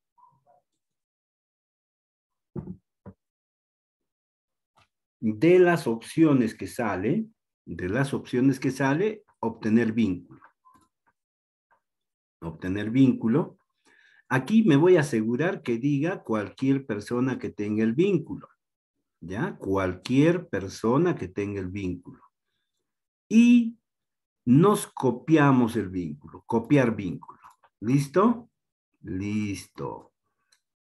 De las opciones que sale, de las opciones que sale, obtener vínculo. Obtener vínculo. Aquí me voy a asegurar que diga cualquier persona que tenga el vínculo. ¿Ya? Cualquier persona que tenga el vínculo. Y nos copiamos el vínculo, copiar vínculo. ¿Listo? Listo.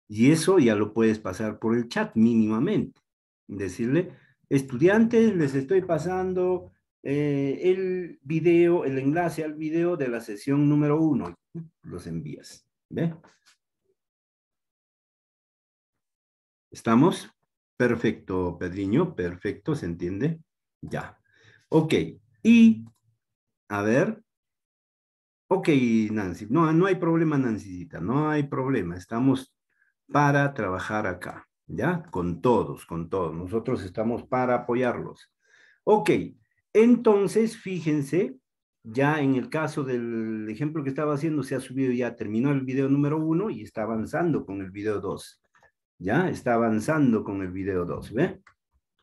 Y eso ya lo puedes pasar por el chat mínimamente. Decirle, estudiantes, les estoy pasando eh, el video, el enlace al video de la sesión número uno. Los envías. ¿Ve? ¿Estamos? Perfecto, Pedriño, perfecto, ¿se entiende? Ya. Ok, y a ver. Ok, Nancy. No, no hay problema, Nancycita. No hay problema. Estamos para trabajar acá, ¿ya? Con todos, con todos. Nosotros estamos para apoyarlos. Ok, entonces fíjense, ya en el caso del ejemplo que estaba haciendo, se ha subido ya, terminó el video número uno y está avanzando con el video dos. ¿Ya? Está avanzando con el video dos, ¿ve?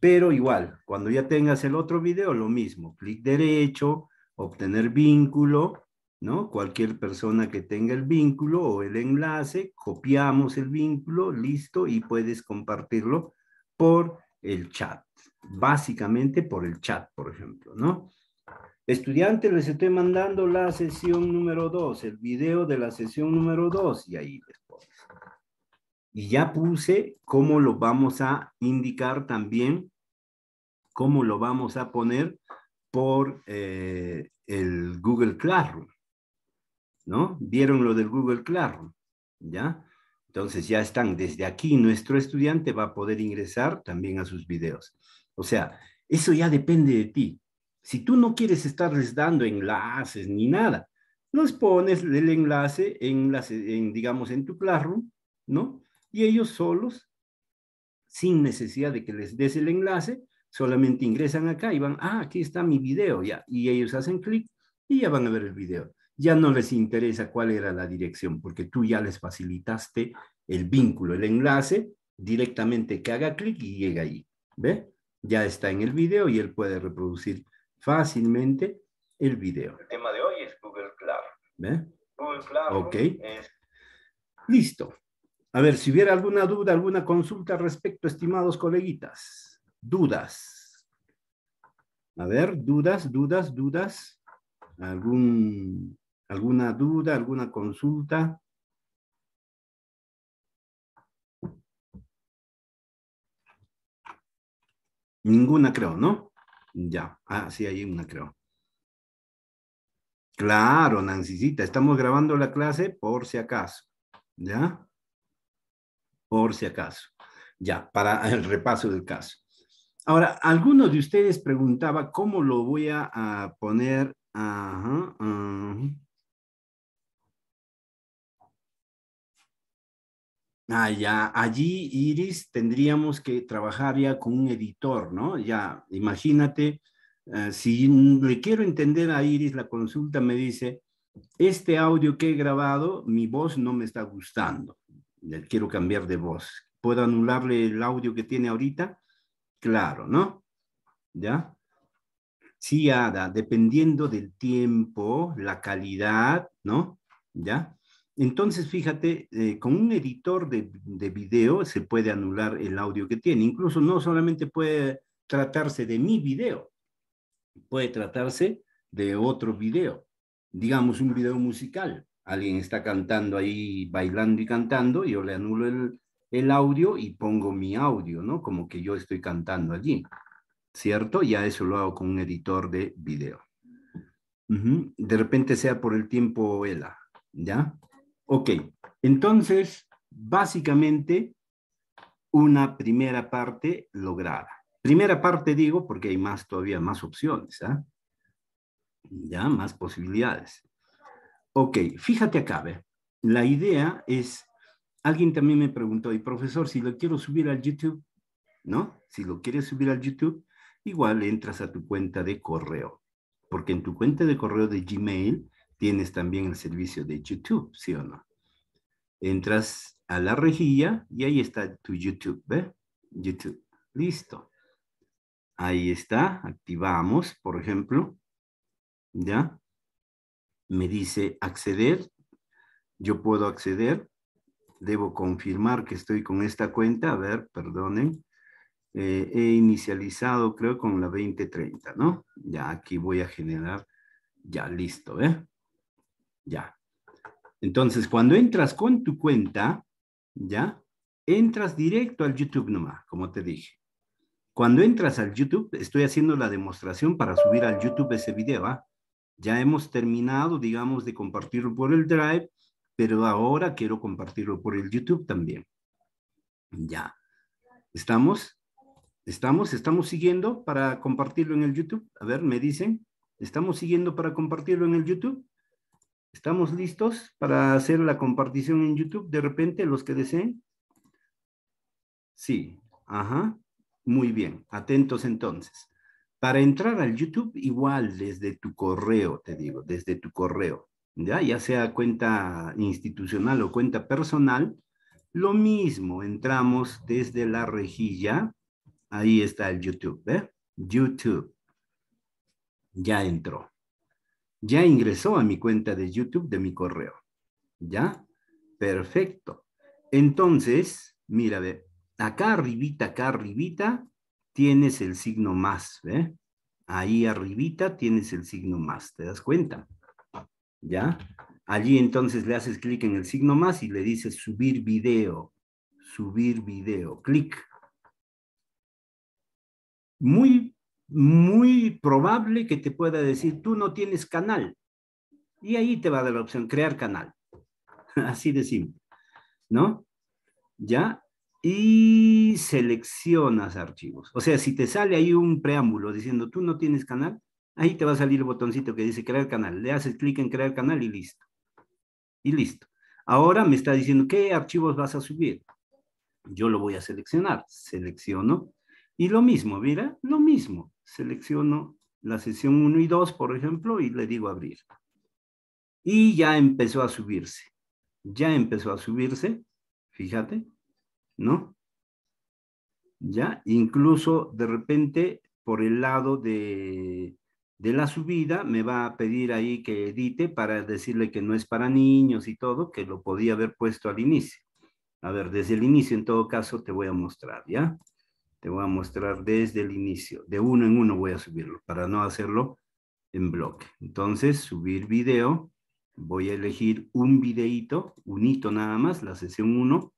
Pero igual, cuando ya tengas el otro video, lo mismo. Clic derecho, obtener vínculo, ¿no? Cualquier persona que tenga el vínculo o el enlace, copiamos el vínculo, listo, y puedes compartirlo por el chat, básicamente por el chat, por ejemplo, ¿no? Estudiante, les estoy mandando la sesión número dos, el video de la sesión número dos, y ahí después. Y ya puse cómo lo vamos a indicar también, cómo lo vamos a poner por eh, el Google Classroom, ¿no? Vieron lo del Google Classroom, ¿ya? Entonces ya están, desde aquí nuestro estudiante va a poder ingresar también a sus videos. O sea, eso ya depende de ti. Si tú no quieres estarles dando enlaces ni nada, los pones el enlace en, digamos, en tu Classroom, ¿no? Y ellos solos, sin necesidad de que les des el enlace, Solamente ingresan acá y van, ah, aquí está mi video, ya. Y ellos hacen clic y ya van a ver el video. Ya no les interesa cuál era la dirección, porque tú ya les facilitaste el vínculo, el enlace, directamente que haga clic y llega ahí. ¿Ve? Ya está en el video y él puede reproducir fácilmente el video. El tema de hoy es Google Cloud. ¿Ve? Google Cloud. Ok. Listo. A ver, si hubiera alguna duda, alguna consulta respecto, estimados coleguitas dudas. A ver, dudas, dudas, dudas. ¿Algún, ¿Alguna duda, alguna consulta? Ninguna creo, ¿no? Ya, ah, sí hay una creo. Claro, Nancycita, estamos grabando la clase por si acaso, ¿ya? Por si acaso. Ya, para el repaso del caso. Ahora, algunos de ustedes preguntaba cómo lo voy a, poner. Ajá, ah, allí, Iris, tendríamos que trabajar ya con un editor, ¿no? Ya, imagínate, eh, si le quiero entender a Iris, la consulta me dice, este audio que he grabado, mi voz no me está gustando, quiero cambiar de voz. ¿Puedo anularle el audio que tiene ahorita? claro, ¿no? ¿Ya? Sí, Ada, dependiendo del tiempo, la calidad, ¿no? ¿Ya? Entonces, fíjate, eh, con un editor de, de, video se puede anular el audio que tiene. Incluso no solamente puede tratarse de mi video, puede tratarse de otro video. Digamos, un video musical. Alguien está cantando ahí, bailando y cantando, y yo le anulo el, el audio y pongo mi audio, ¿no? Como que yo estoy cantando allí, ¿cierto? Ya eso lo hago con un editor de video. De repente sea por el tiempo ELA, ¿ya? Ok, entonces, básicamente, una primera parte lograda. Primera parte digo porque hay más todavía, más opciones, ¿ah? Ya, más posibilidades. Ok, fíjate acá, ¿ve? La idea es alguien también me preguntó, y profesor, si lo quiero subir al YouTube, ¿no? Si lo quieres subir al YouTube, igual entras a tu cuenta de correo, porque en tu cuenta de correo de Gmail tienes también el servicio de YouTube, ¿sí o no? Entras a la rejilla y ahí está tu YouTube, ¿ve? YouTube, listo. Ahí está, activamos, por ejemplo, ¿ya? Me dice acceder, yo puedo acceder, debo confirmar que estoy con esta cuenta, a ver, perdonen, eh, he inicializado creo con la 2030, ¿no? Ya aquí voy a generar, ya listo, ¿eh? Ya. Entonces, cuando entras con tu cuenta, ¿ya? Entras directo al YouTube nomás, como te dije. Cuando entras al YouTube, estoy haciendo la demostración para subir al YouTube ese video, ¿ah? Ya hemos terminado, digamos, de compartir por el Drive pero ahora quiero compartirlo por el YouTube también. Ya. ¿Estamos? ¿Estamos? ¿Estamos siguiendo para compartirlo en el YouTube? A ver, me dicen. ¿Estamos siguiendo para compartirlo en el YouTube? ¿Estamos listos para hacer la compartición en YouTube de repente, los que deseen? Sí, ajá. Muy bien, atentos entonces. Para entrar al YouTube, igual desde tu correo, te digo, desde tu correo. ¿ya? ya sea cuenta institucional o cuenta personal, lo mismo, entramos desde la rejilla, ahí está el YouTube, YouTube, ya entró, ya ingresó a mi cuenta de YouTube de mi correo, ¿ya? Perfecto. Entonces, mira, acá arribita, acá arribita, tienes el signo más, ¿ve? Ahí arribita tienes el signo más, ¿te das cuenta? ¿ya? Allí entonces le haces clic en el signo más y le dices subir video, subir video, clic. Muy, muy probable que te pueda decir, tú no tienes canal. Y ahí te va a dar la opción, crear canal. *laughs* Así de simple, ¿no? ¿Ya? Y seleccionas archivos. O sea, si te sale ahí un preámbulo diciendo, tú no tienes canal, Ahí te va a salir el botoncito que dice crear canal. Le haces clic en crear canal y listo. Y listo. Ahora me está diciendo qué archivos vas a subir. Yo lo voy a seleccionar. Selecciono. Y lo mismo, mira, lo mismo. Selecciono la sesión 1 y 2, por ejemplo, y le digo abrir. Y ya empezó a subirse. Ya empezó a subirse. Fíjate, ¿no? Ya, incluso de repente por el lado de, de la subida, me va a pedir ahí que edite para decirle que no es para niños y todo, que lo podía haber puesto al inicio. A ver, desde el inicio en todo caso te voy a mostrar, ¿ya? Te voy a mostrar desde el inicio. De uno en uno voy a subirlo para no hacerlo en bloque. Entonces, subir video. Voy a elegir un videito un hito nada más, la sesión 1.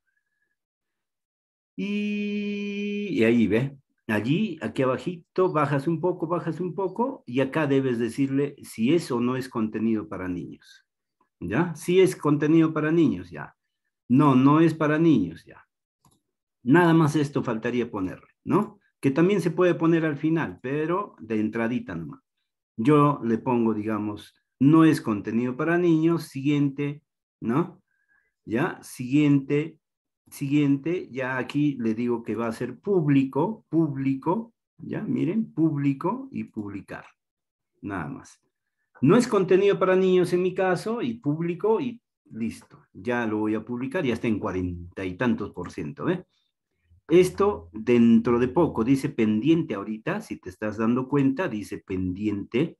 y ahí ve, Allí, aquí abajito, bajas un poco, bajas un poco, y acá debes decirle si eso no es contenido para niños. ¿Ya? Si es contenido para niños, ya. No, no es para niños, ya. Nada más esto faltaría ponerle, ¿no? Que también se puede poner al final, pero de entradita nomás. Yo le pongo, digamos, no es contenido para niños, siguiente, ¿no? Ya, siguiente, siguiente, ya aquí le digo que va a ser público, público, ya miren, público y publicar, nada más. No es contenido para niños en mi caso, y público y listo, ya lo voy a publicar, ya está en cuarenta y tantos por ciento, ¿eh? Esto dentro de poco, dice pendiente ahorita, si te estás dando cuenta, dice pendiente,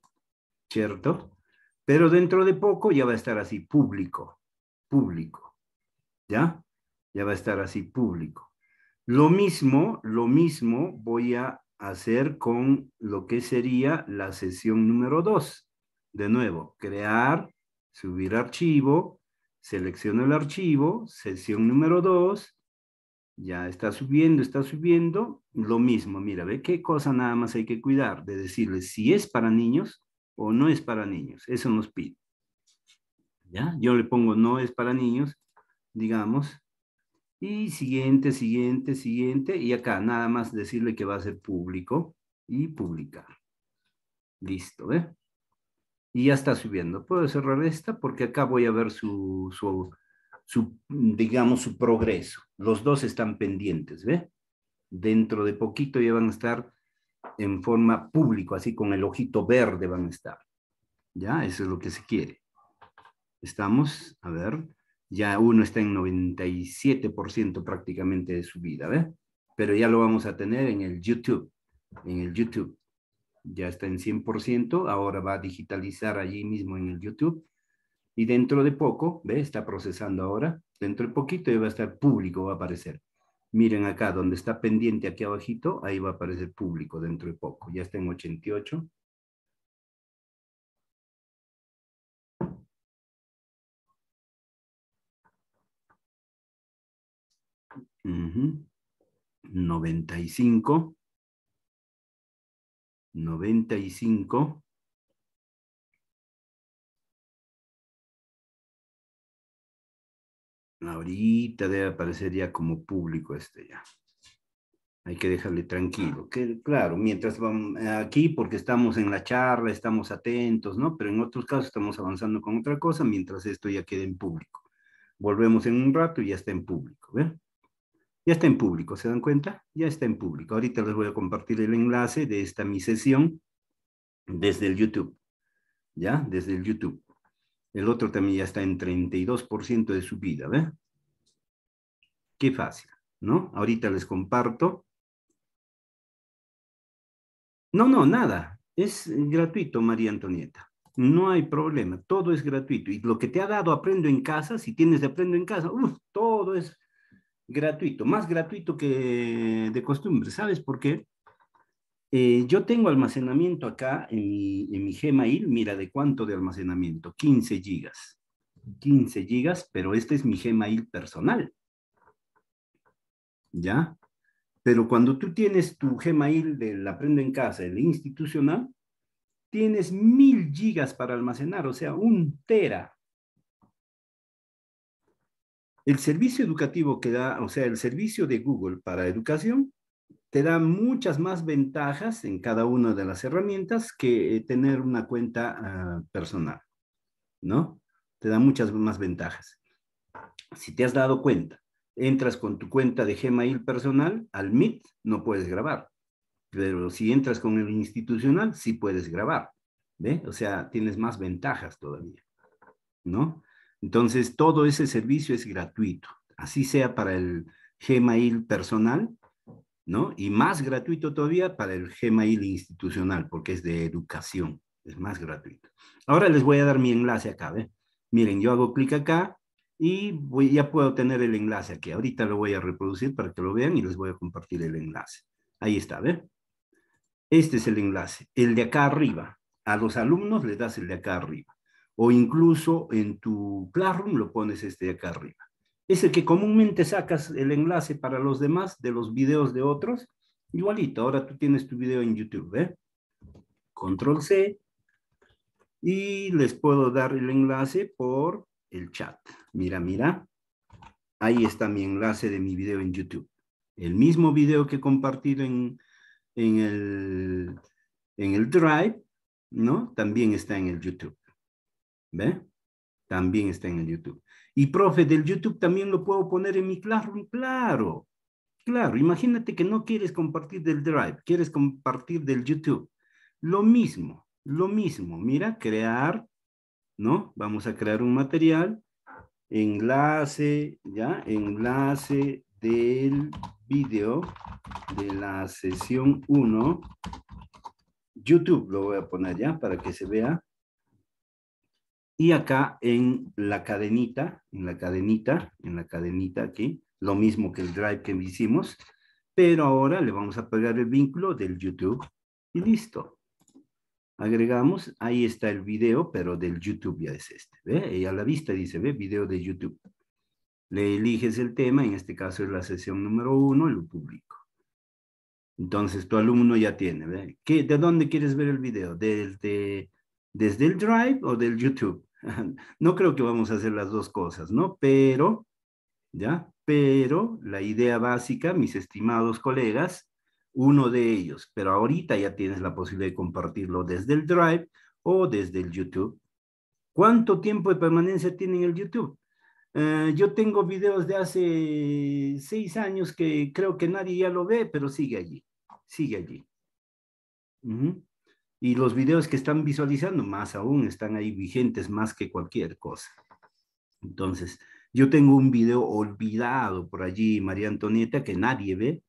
¿cierto? Pero dentro de poco ya va a estar así, público, público, ¿ya? ya va a estar así público. Lo mismo, lo mismo voy a hacer con lo que sería la sesión número dos. De nuevo, crear, subir archivo, selecciono el archivo, sesión número dos, ya está subiendo, está subiendo, lo mismo, mira, ve qué cosa nada más hay que cuidar, de decirle si es para niños o no es para niños, eso nos pide. ¿Ya? Yo le pongo no es para niños, digamos, y siguiente, siguiente, siguiente. Y acá nada más decirle que va a ser público y publicar. Listo, ¿eh? Y ya está subiendo. Puedo cerrar esta porque acá voy a ver su, su, su digamos, su progreso. Los dos están pendientes, ¿ve? Dentro de poquito ya van a estar en forma público, así con el ojito verde van a estar. ¿Ya? Eso es lo que se quiere. Estamos, a ver, ya uno está en 97% prácticamente de su vida, ¿ve? Pero ya lo vamos a tener en el YouTube, en el YouTube. Ya está en 100%, ahora va a digitalizar allí mismo en el YouTube. Y dentro de poco, ¿ve? Está procesando ahora. Dentro de poquito ya va a estar público, va a aparecer. Miren acá, donde está pendiente aquí abajito, ahí va a aparecer público dentro de poco. Ya está en 88, 95. 95. Ahorita debe aparecer ya como público este ya. Hay que dejarle tranquilo. Que, claro, mientras vamos eh, aquí, porque estamos en la charla, estamos atentos, ¿no? Pero en otros casos estamos avanzando con otra cosa, mientras esto ya quede en público. Volvemos en un rato y ya está en público, ve ya está en público, ¿se dan cuenta? Ya está en público. Ahorita les voy a compartir el enlace de esta mi sesión desde el YouTube. ¿Ya? Desde el YouTube. El otro también ya está en 32% de su vida, ¿ve? Qué fácil, ¿no? Ahorita les comparto. No, no, nada. Es gratuito, María Antonieta. No hay problema. Todo es gratuito. Y lo que te ha dado Aprendo en Casa, si tienes de Aprendo en Casa, todo es gratuito, más gratuito que de costumbre. ¿Sabes por qué? Eh, yo tengo almacenamiento acá en mi, en Gmail, mira de cuánto de almacenamiento, 15 gigas. 15 gigas, pero este es mi Gmail personal. ¿Ya? Pero cuando tú tienes tu Gmail la Aprendo en Casa, el institucional, tienes mil gigas para almacenar, o sea, un tera el servicio educativo que da, o sea, el servicio de Google para educación, te da muchas más ventajas en cada una de las herramientas que eh, tener una cuenta ah, personal, ¿no? Te da muchas más ventajas. Si te has dado cuenta, entras con tu cuenta de Gmail personal, al MIT no puedes grabar, pero si entras con el institucional, sí puedes grabar, ¿ve? O sea, tienes más ventajas todavía, ¿no? Entonces, todo ese servicio es gratuito, así sea para el Gmail personal, ¿no? Y más gratuito todavía para el Gmail institucional, porque es de educación, es más gratuito. Ahora les voy a dar mi enlace acá, ¿ves? Miren, yo hago clic acá y ya puedo tener el enlace aquí. Ahorita lo voy a reproducir para que lo vean y les voy a compartir el enlace. Ahí está, ¿ves? Este es el enlace, el de acá arriba. A los alumnos les das el de acá arriba o incluso en tu Classroom lo pones este de acá arriba. Es el que comúnmente sacas el enlace para los demás de los videos de otros. Igualito, ahora tú tienes tu video en YouTube, ¿eh? Control C. Y les puedo dar el enlace por el chat. Mira, mira. Ahí está mi enlace de mi video en YouTube. El mismo video que he compartido en, el, en el Drive, ¿no? También está en el YouTube. ¿Ve? También está en el YouTube. Y profe, del YouTube también lo puedo poner en mi Classroom. Claro, claro. Imagínate que no quieres compartir del Drive, quieres compartir del YouTube. Lo mismo, lo mismo. Mira, crear, ¿no? Vamos a crear un material. Enlace, ¿ya? Enlace del video de la sesión 1. YouTube lo voy a poner ya para que se vea. Y acá en la cadenita, en la cadenita, en la cadenita aquí, lo mismo que el drive que hicimos, pero ahora le vamos a pegar el vínculo del YouTube y listo. Agregamos, ahí está el video, pero del YouTube ya es este, ¿ve? Y a la vista dice, ¿ve? Video de YouTube. Le eliges el tema, en este caso es la sesión número uno, lo publico. Entonces tu alumno ya tiene, ¿ve? ¿Qué, ¿De dónde quieres ver el video? ¿Desde, ¿Desde el Drive o del YouTube? *laughs* No creo que vamos a hacer las dos cosas, ¿no? Pero, ¿ya? Pero la idea básica, mis estimados colegas, uno de ellos, pero ahorita ya tienes la posibilidad de compartirlo desde el Drive o desde el YouTube. ¿Cuánto tiempo de permanencia tiene el YouTube? Eh, yo tengo videos de hace seis años que creo que nadie ya lo ve, pero sigue allí, sigue allí y los videos que están visualizando más aún están ahí vigentes más que cualquier cosa. Entonces, yo tengo un video olvidado por allí, María Antonieta, que nadie ve,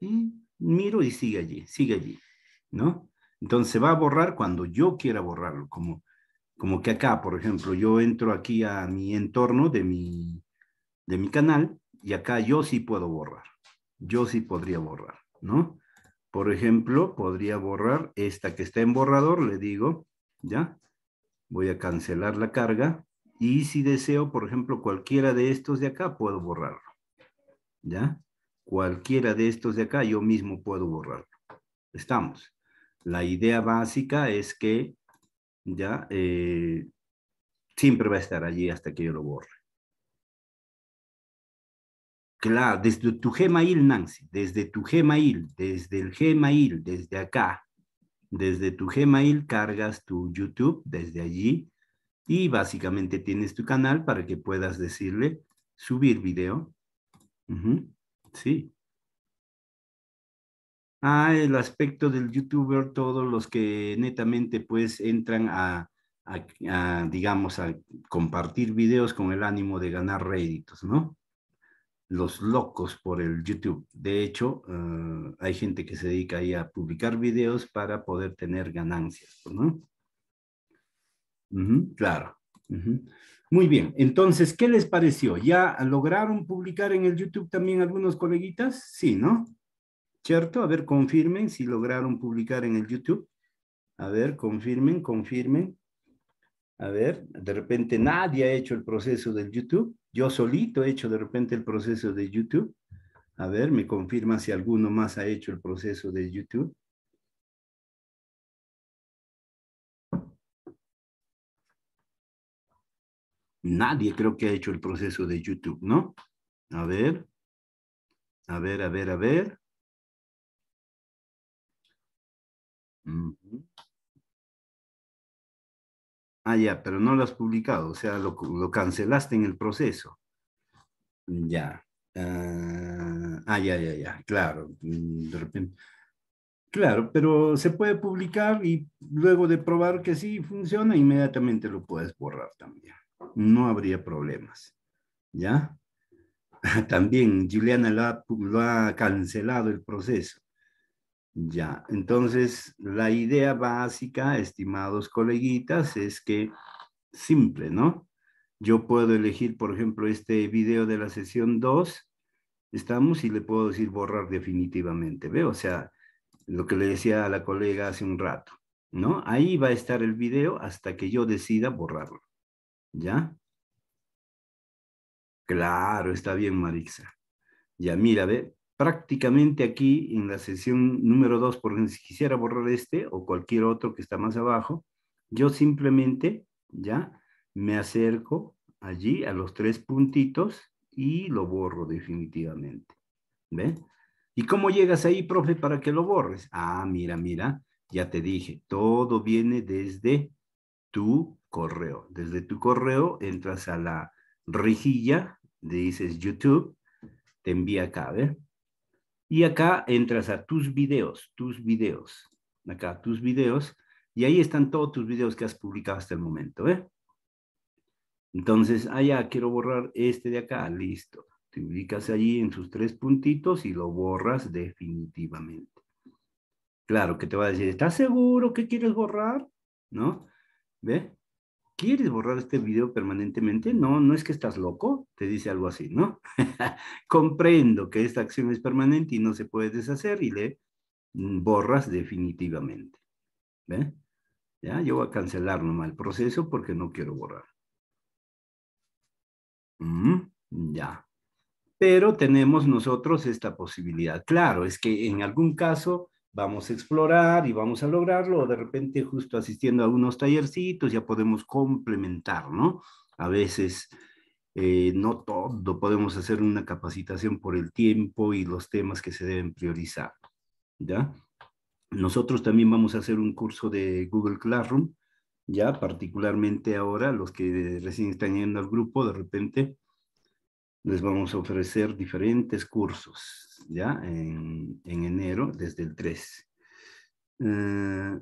y miro y sigue allí, sigue allí, ¿no? Entonces se va a borrar cuando yo quiera borrarlo, como, como que acá, por ejemplo, yo entro aquí a mi entorno de mi, de mi canal y acá yo sí puedo borrar, yo sí podría borrar, ¿no? Por ejemplo, podría borrar esta que está en borrador, le digo, ¿ya? Voy a cancelar la carga y si deseo, por ejemplo, cualquiera de estos de acá, puedo borrarlo, ¿ya? Cualquiera de estos de acá, yo mismo puedo borrarlo. Estamos. La idea básica es que, ¿ya? Eh, siempre va a estar allí hasta que yo lo borre. Claro, desde tu Gmail, Nancy, desde tu Gmail, desde el Gmail, desde acá, desde tu Gmail cargas tu YouTube, desde allí, y básicamente tienes tu canal para que puedas decirle subir video. Sí. Ah, el aspecto del youtuber, todos los que netamente pues entran a digamos, a compartir videos con el ánimo de ganar réditos, ¿no? los locos por el YouTube. De hecho, eh, hay gente que se dedica ahí a publicar videos para poder tener ganancias, ¿no? claro. Muy bien, entonces, ¿qué les pareció? ¿Ya lograron publicar en el YouTube también algunos coleguitas? Sí, ¿no? ¿Cierto? A ver, confirmen si lograron publicar en el YouTube. A ver, confirmen, confirmen. A ver, de repente nadie ha hecho el proceso del YouTube. Yo solito he hecho de repente el proceso de YouTube. A ver, me confirma si alguno más ha hecho el proceso de YouTube. Nadie creo que ha hecho el proceso de YouTube, ¿no? A ver, a ver, a ver, a ver. Mm. Ah, ya, pero no lo has publicado, o sea, lo, cancelaste en el proceso. Ya. ah, ah ya, ya, ya, claro. Mm, de repente. Claro, pero se puede publicar y luego de probar que sí funciona, inmediatamente lo puedes borrar también. No habría problemas. ¿Ya? *laughs* También Juliana lo ha cancelado el proceso. Ya, entonces la idea básica, estimados coleguitas, es que simple, ¿no? Yo puedo elegir, por ejemplo, este video de la sesión 2, estamos y le puedo decir borrar definitivamente, ¿ve? O sea, lo que le decía a la colega hace un rato, ¿no? Ahí va a estar el video hasta que yo decida borrarlo, ¿ya? Claro, está bien, Marixa. Ya, mira, ¿ve? prácticamente aquí en la sesión número 2, porque si quisiera borrar este o cualquier otro que está más abajo, yo simplemente ya me acerco allí a los tres puntitos y lo borro definitivamente. ¿Ve? ¿Y cómo llegas ahí, profe, para que lo borres? Ah, mira, mira, ya te dije, todo viene desde tu correo. Desde tu correo entras a la rejilla, dices YouTube, te envía acá, ¿ver? Y acá entras a tus videos, tus videos. Acá tus videos. Y ahí están todos tus videos que has publicado hasta el momento. ¿eh? Entonces, allá ah, quiero borrar este de acá. Listo. Te ubicas allí en sus tres puntitos y lo borras definitivamente. Claro que te va a decir, ¿estás seguro que quieres borrar? ¿No? ¿Ve? ¿quieres borrar este video permanentemente? No, no es que estás loco, te dice algo así, ¿no? *laughs* Comprendo que esta acción es permanente y no se puede deshacer y le mm, borras definitivamente. ¿Ve? ¿Ya? Yo voy a cancelar nomás el proceso porque no quiero borrar. Mm, ya. Pero tenemos nosotros esta posibilidad. Claro, es que en algún caso vamos a explorar y vamos a lograrlo, de repente justo asistiendo a unos tallercitos ya podemos complementar, ¿no? A veces eh, no todo podemos hacer una capacitación por el tiempo y los temas que se deben priorizar, ¿ya? Nosotros también vamos a hacer un curso de Google Classroom, ya particularmente ahora los que recién están yendo al grupo, de repente les vamos a ofrecer diferentes cursos, ¿ya? En, enero, desde el 3. Eh,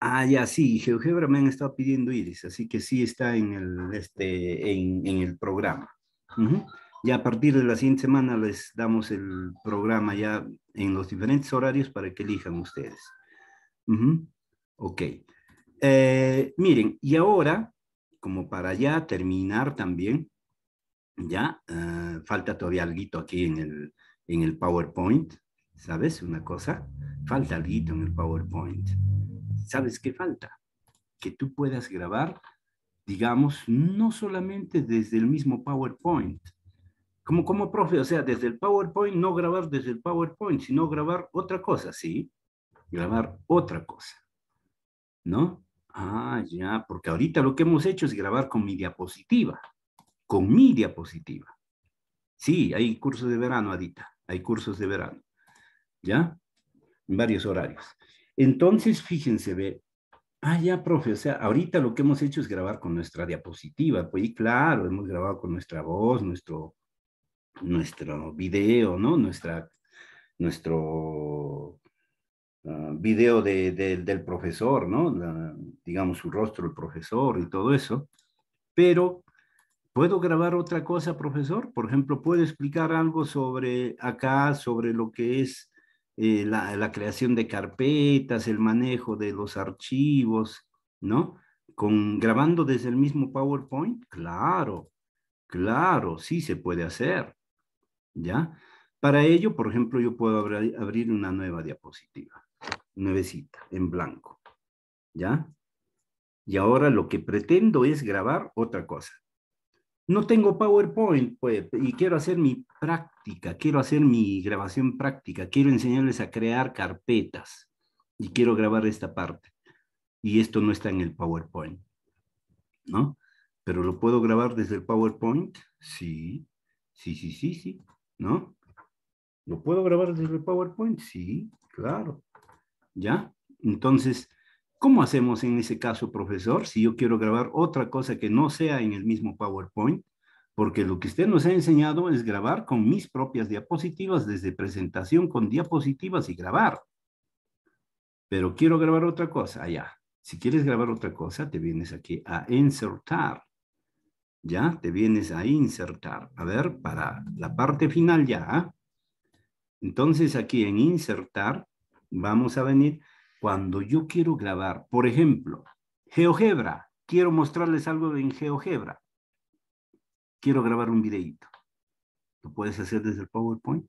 ah, ya, sí, GeoGebra me han estado pidiendo Iris, así que sí está en el, este, en, en el programa. Ya a partir de la siguiente semana les damos el programa ya en los diferentes horarios para que elijan ustedes. Ok. Eh, miren, y ahora, como para ya terminar también, ¿ya? Eh, falta todavía algo aquí en el, en el PowerPoint, ¿sabes una cosa? Falta algo en el PowerPoint. ¿Sabes qué falta? Que tú puedas grabar, digamos, no solamente desde el mismo PowerPoint, como, como profe, o sea, desde el PowerPoint, no grabar desde el PowerPoint, sino grabar otra cosa, ¿sí? Grabar otra cosa, ¿no? Ah, ya, porque ahorita lo que hemos hecho es grabar con mi diapositiva, con mi diapositiva. Sí, hay cursos de verano, Adita, hay cursos de verano, ¿ya? En varios horarios. Entonces, fíjense, ve, ah, ya, profe, o sea, ahorita lo que hemos hecho es grabar con nuestra diapositiva, pues y claro, hemos grabado con nuestra voz, nuestro, nuestro video, ¿no? Nuestra, nuestro ah, video del profesor, ¿no? digamos, su rostro, el profesor y todo eso, pero ¿Puedo grabar otra cosa, profesor? Por ejemplo, ¿puedo explicar algo sobre acá, sobre lo que es eh, la, creación de carpetas, el manejo de los archivos, ¿no? Con, grabando desde el mismo PowerPoint, claro, claro, sí se puede hacer, ¿ya? Para ello, por ejemplo, yo puedo abrir una nueva diapositiva, nuevecita, en blanco, ¿ya? Y ahora lo que pretendo es grabar otra cosa no tengo PowerPoint, pues, y quiero hacer mi práctica, quiero hacer mi grabación práctica, quiero enseñarles a crear carpetas y quiero grabar esta parte. Y esto no está en el PowerPoint, ¿no? Pero lo puedo grabar desde el PowerPoint, sí, sí, sí, sí, sí, ¿no? ¿Lo puedo grabar desde el PowerPoint? Sí, claro. ¿Ya? Entonces, ¿Cómo hacemos en ese caso, profesor, si yo quiero grabar otra cosa que no sea en el mismo PowerPoint? Porque lo que usted nos ha enseñado es grabar con mis propias diapositivas, desde presentación con diapositivas y grabar. Pero quiero grabar otra cosa, allá. Ah, si quieres grabar otra cosa, te vienes aquí a insertar. ¿Ya? Te vienes a insertar. A ver, para la parte final ya. ¿ah? Entonces aquí en insertar, vamos a venir cuando yo quiero grabar, por ejemplo, GeoGebra, quiero mostrarles algo en GeoGebra. Quiero grabar un videíto. ¿Lo puedes hacer desde el PowerPoint?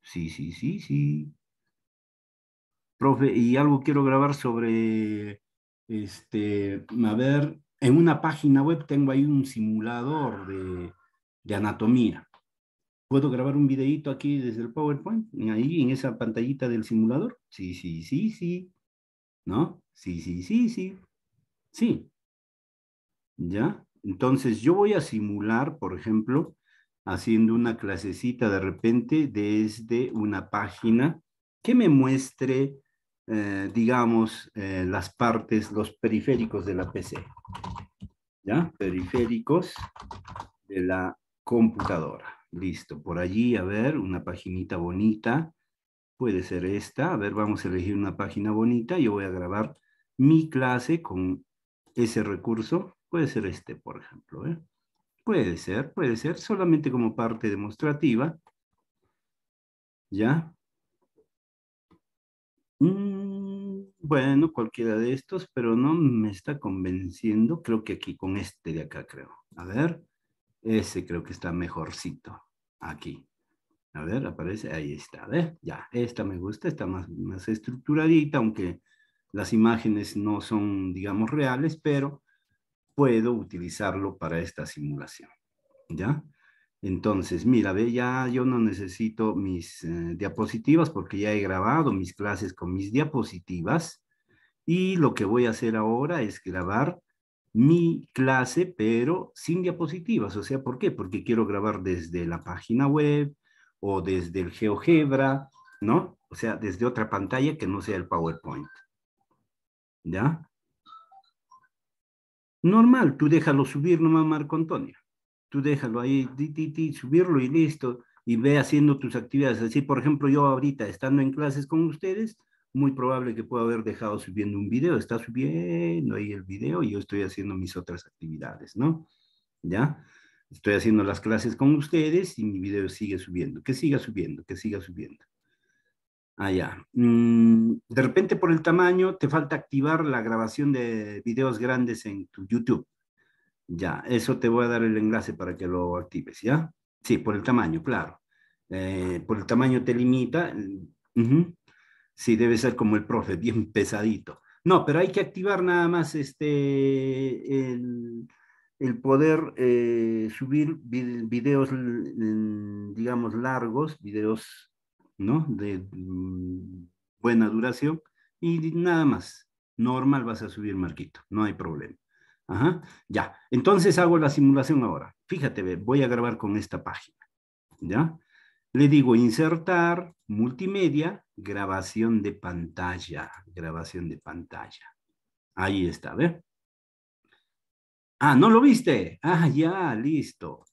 Sí, sí, sí, sí. Profe, y algo quiero grabar sobre, este, a ver, en una página web tengo ahí un simulador de, anatomía. ¿Puedo grabar un videíto aquí desde el PowerPoint? Ahí, en esa pantallita del simulador. Sí, sí, sí, sí. ¿no? Sí, sí, sí, sí. Sí. ¿Ya? Entonces yo voy a simular, por ejemplo, haciendo una clasecita de repente desde una página que me muestre, eh, digamos, eh, las partes, los periféricos de la PC. ¿Ya? Periféricos de la computadora. Listo. Por allí, a ver, una paginita bonita puede ser esta, a ver, vamos a elegir una página bonita, yo voy a grabar mi clase con ese recurso, puede ser este, por ejemplo, ¿eh? Puede ser, puede ser, solamente como parte demostrativa, ¿ya? Mm, bueno, cualquiera de estos, pero no me está convenciendo, creo que aquí, con este de acá, creo. A ver, ese creo que está mejorcito, aquí. A ver, aparece, ahí está, ver Ya, esta me gusta, está más, más estructuradita, aunque las imágenes no son, digamos, reales, pero puedo utilizarlo para esta simulación, ¿ya? Entonces, mira, ve, ya yo no necesito mis eh, diapositivas porque ya he grabado mis clases con mis diapositivas y lo que voy a hacer ahora es grabar mi clase, pero sin diapositivas. O sea, ¿por qué? Porque quiero grabar desde la página web, o desde el GeoGebra, ¿no? O sea, desde otra pantalla que no sea el PowerPoint. ¿Ya? Normal, tú déjalo subir nomás, Marco Antonio. Tú déjalo ahí, subirlo y listo. Y ve haciendo tus actividades. Así, por ejemplo, yo ahorita, estando en clases con ustedes, muy probable que pueda haber dejado subiendo un video. Está subiendo ahí el video y yo estoy haciendo mis otras actividades, ¿no? ¿Ya? Estoy haciendo las clases con ustedes y mi video sigue subiendo, que siga subiendo, que siga subiendo. Allá. Ah, mm, de repente por el tamaño te falta activar la grabación de videos grandes en tu YouTube. Ya, eso te voy a dar el enlace para que lo actives, ¿ya? Sí, por el tamaño, claro. Eh, por el tamaño te limita. Mm, sí, debe ser como el profe, *laughs* bien pesadito. No, pero hay que activar nada más este, el, el poder eh, subir videos, digamos, largos, videos, ¿no? De mm, buena duración y nada más. Normal vas a subir, Marquito, no hay problema. Ajá, ya. Entonces hago la simulación ahora. Fíjate, voy a grabar con esta página, ¿ya? Le digo insertar, multimedia, grabación de pantalla, grabación de pantalla. Ahí está, ¿ve? Ah, ¿no lo viste? Ah, ya, listo.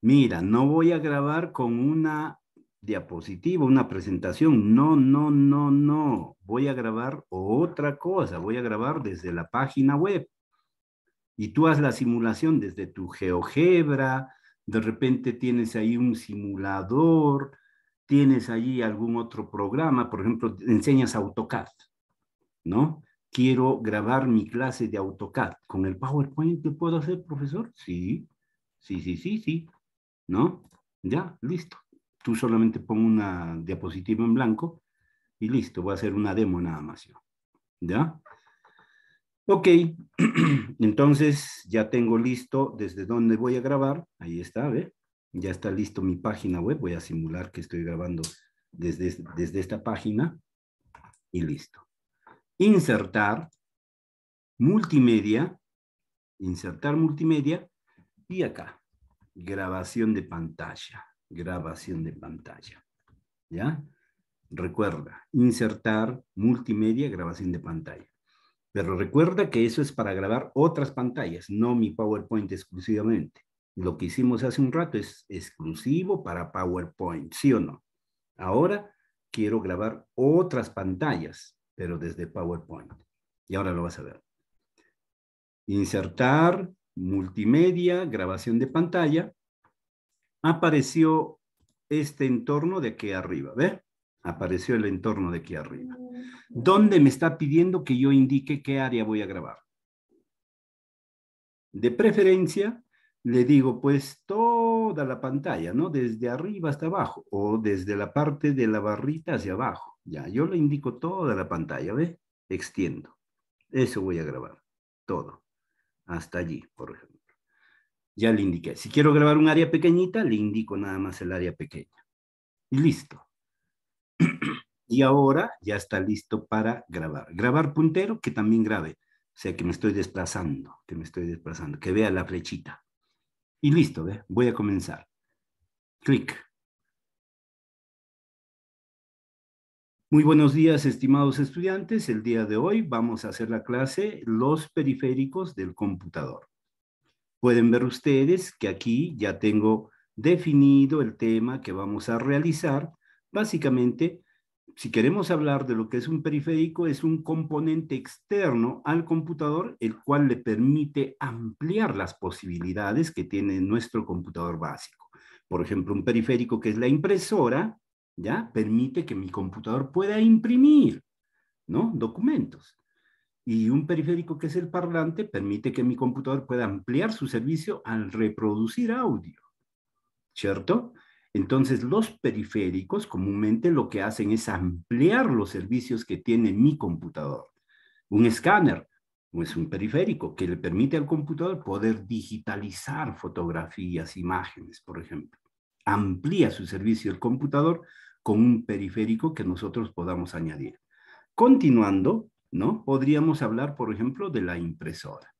Mira, no voy a grabar con una diapositiva, una presentación. No, no, no, no. Voy a grabar otra cosa. Voy a grabar desde la página web. Y tú haz la simulación desde tu GeoGebra. De repente tienes ahí un simulador. Tienes allí algún otro programa. Por ejemplo, enseñas AutoCAD, ¿no? quiero grabar mi clase de AutoCAD. ¿Con el PowerPoint ¿te puedo hacer, profesor? Sí, sí, sí, sí, sí. ¿No? Ya, listo. Tú solamente pongo una diapositiva en blanco y listo. Voy a hacer una demo nada más. ¿Ya? Ok, *clears throat* entonces ya tengo listo desde dónde voy a grabar. Ahí está, ¿ve? Ya está listo mi página web. Voy a simular que estoy grabando desde, desde esta página y listo insertar multimedia, insertar multimedia, y acá, grabación de pantalla, grabación de pantalla. ¿Ya? Recuerda, insertar multimedia, grabación de pantalla. Pero recuerda que eso es para grabar otras pantallas, no mi PowerPoint exclusivamente. Lo que hicimos hace un rato es exclusivo para PowerPoint, ¿sí o no? Ahora quiero grabar otras pantallas, pero desde PowerPoint. Y ahora lo vas a ver. Insertar, multimedia, grabación de pantalla. Apareció este entorno de aquí arriba, ¿Ve? Apareció el entorno de aquí arriba. ¿Dónde me está pidiendo que yo indique qué área voy a grabar? De preferencia, le digo pues toda la pantalla, ¿no? Desde arriba hasta abajo o desde la parte de la barrita hacia abajo. Ya, yo le indico toda la pantalla, ¿ves? Extiendo. Eso voy a grabar, todo. Hasta allí, por ejemplo. Ya le indiqué. Si quiero grabar un área pequeñita, le indico nada más el área pequeña. Y listo. *clears throat* y ahora ya está listo para grabar. Grabar puntero, que también grabe. O sea, que me estoy desplazando, que me estoy desplazando, que vea la flechita. Y listo, ¿ves? Voy a comenzar. Clic. Muy buenos días, estimados estudiantes. El día de hoy vamos a hacer la clase Los periféricos del computador. Pueden ver ustedes que aquí ya tengo definido el tema que vamos a realizar. Básicamente, si queremos hablar de lo que es un periférico, es un componente externo al computador, el cual le permite ampliar las posibilidades que tiene nuestro computador básico. Por ejemplo, un periférico que es la impresora, ¿ya? Permite que mi computador pueda imprimir, ¿no? Documentos. Y un periférico que es el parlante permite que mi computador pueda ampliar su servicio al reproducir audio, ¿cierto? Entonces, los periféricos comúnmente lo que hacen es ampliar los servicios que tiene mi computador. Un escáner es un periférico que le permite al computador poder digitalizar fotografías, imágenes, por ejemplo amplía su servicio el computador con un periférico que nosotros podamos añadir. Continuando, ¿no? Podríamos hablar, por ejemplo, de la impresora.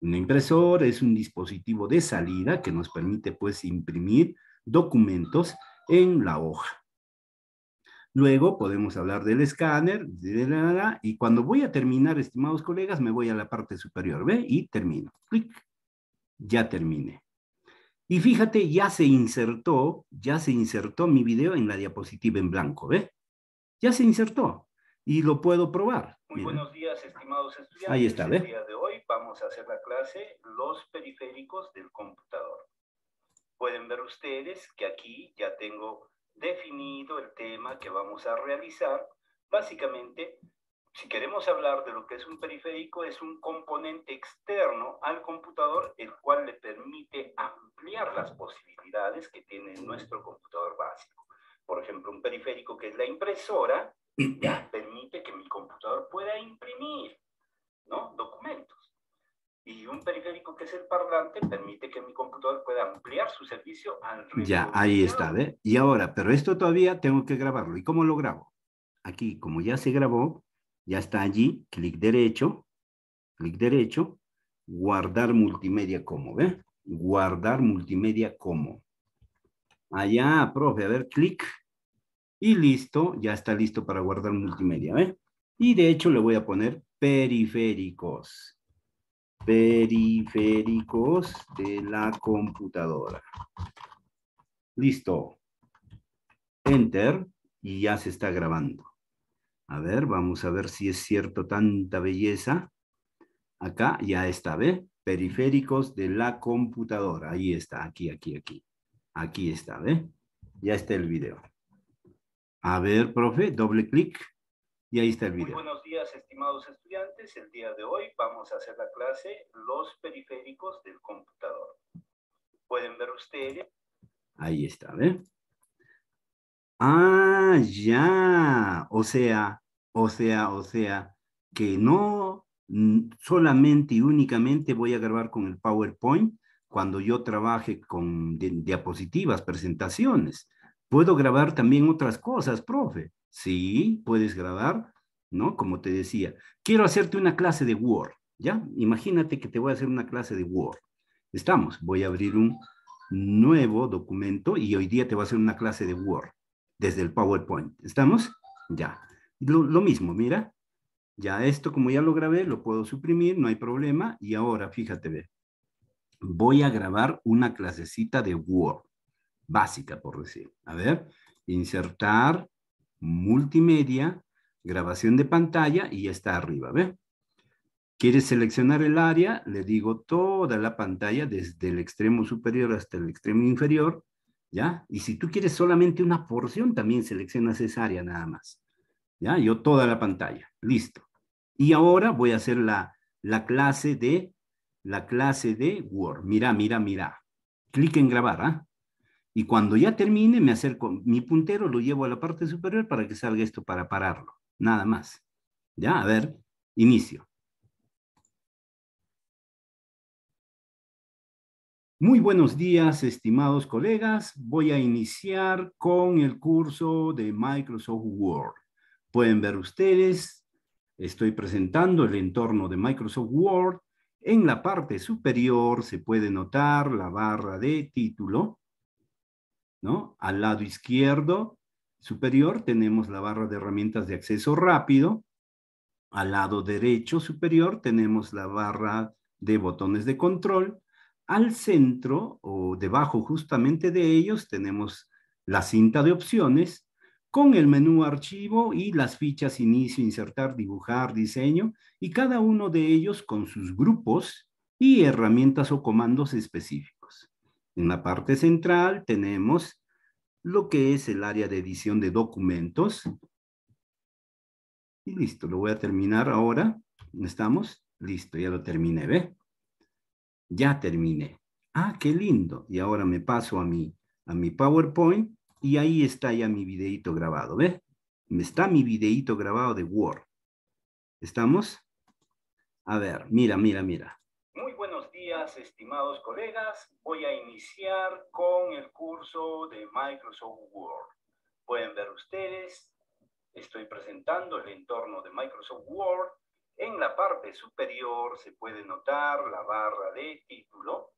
Una impresora es un dispositivo de salida que nos permite, pues, imprimir documentos en la hoja. Luego podemos hablar del escáner, y cuando voy a terminar, estimados colegas, me voy a la parte superior, ¿ve? Y termino. Clic. Ya terminé. Y fíjate, ya se insertó, ya se insertó mi video en la diapositiva en blanco, ¿ve? Ya se insertó y lo puedo probar. Muy buenos días, estimados estudiantes. Ahí está, ¿eh? El día de hoy vamos a hacer la clase Los periféricos del computador. Pueden ver ustedes que aquí ya tengo definido el tema que vamos a realizar. Básicamente si queremos hablar de lo que es un periférico, es un componente externo al computador, el cual le permite ampliar las posibilidades que tiene nuestro computador básico. Por ejemplo, un periférico que es la impresora, *clears throat* permite que mi computador pueda imprimir ¿no? documentos. Y un periférico que es el parlante permite que mi computador pueda ampliar su servicio al Ya, ahí está, ¿ve? Y ahora, pero esto todavía tengo que grabarlo. ¿Y cómo lo grabo? Aquí, como ya se grabó, ya está allí, clic derecho, clic derecho, guardar multimedia como, ¿ve? Guardar multimedia como. Allá, profe, a ver, clic. Y listo, ya está listo para guardar multimedia, ¿ve? Y de hecho le voy a poner periféricos. Periféricos de la computadora. Listo. Enter y ya se está grabando. A ver, vamos a ver si es cierto tanta belleza. Acá ya está, ¿ve? Periféricos de la computadora. Ahí está, aquí, aquí, aquí. Aquí está, ¿ve? Ya está el video. A ver, profe, doble clic y ahí está el video. buenos días, estimados estudiantes. El día de hoy vamos a hacer la clase Los periféricos del computador. Pueden ver ustedes. Ahí está, ¿ve? Ah, ya. O sea, o sea, o sea, que no solamente y únicamente voy a grabar con el PowerPoint cuando yo trabaje con diapositivas, presentaciones. Puedo grabar también otras cosas, profe. Sí, puedes grabar, ¿no? Como te decía, quiero hacerte una clase de Word, ¿ya? Imagínate que te voy a hacer una clase de Word. Estamos, voy a abrir un nuevo documento y hoy día te voy a hacer una clase de Word desde el PowerPoint. ¿Estamos? Ya. Lo, mismo, mira. Ya esto, como ya lo grabé, lo puedo suprimir, no hay problema. Y ahora, fíjate, ve. Voy a grabar una clasecita de Word, básica, por decir. A ver, insertar, multimedia, grabación de pantalla y ya está arriba, ¿ve? ¿Quieres seleccionar el área? Le digo toda la pantalla, desde el extremo superior hasta el extremo inferior. ¿ya? Y si tú quieres solamente una porción, también seleccionas esa área nada más, ¿ya? Yo toda la pantalla, listo. Y ahora voy a hacer la, clase de, la clase de Word. Mira, mira, mira. Clic en grabar, ¿ah? Y cuando ya termine, me acerco, mi puntero lo llevo a la parte superior para que salga esto para pararlo. Nada más. Ya, a ver, inicio. Muy buenos días, estimados colegas. Voy a iniciar con el curso de Microsoft Word. Pueden ver ustedes, estoy presentando el entorno de Microsoft Word. En la parte superior se puede notar la barra de título. ¿no? Al lado izquierdo superior tenemos la barra de herramientas de acceso rápido. Al lado derecho superior tenemos la barra de botones de control al centro o debajo justamente de ellos tenemos la cinta de opciones con el menú archivo y las fichas inicio, insertar, dibujar, diseño y cada uno de ellos con sus grupos y herramientas o comandos específicos. En la parte central tenemos lo que es el área de edición de documentos. Y listo, lo voy a terminar ahora. ¿Estamos? Listo, ya lo terminé, ¿ve? ya terminé. Ah, qué lindo. Y ahora me paso a mi, a mi PowerPoint y ahí está ya mi videíto grabado, ¿ves? Está mi videíto grabado de Word. ¿Estamos? A ver, mira, mira, mira. Muy buenos días, estimados colegas. Voy a iniciar con el curso de Microsoft Word. Pueden ver ustedes, estoy presentando el entorno de Microsoft Word en la parte superior se puede notar la barra de título,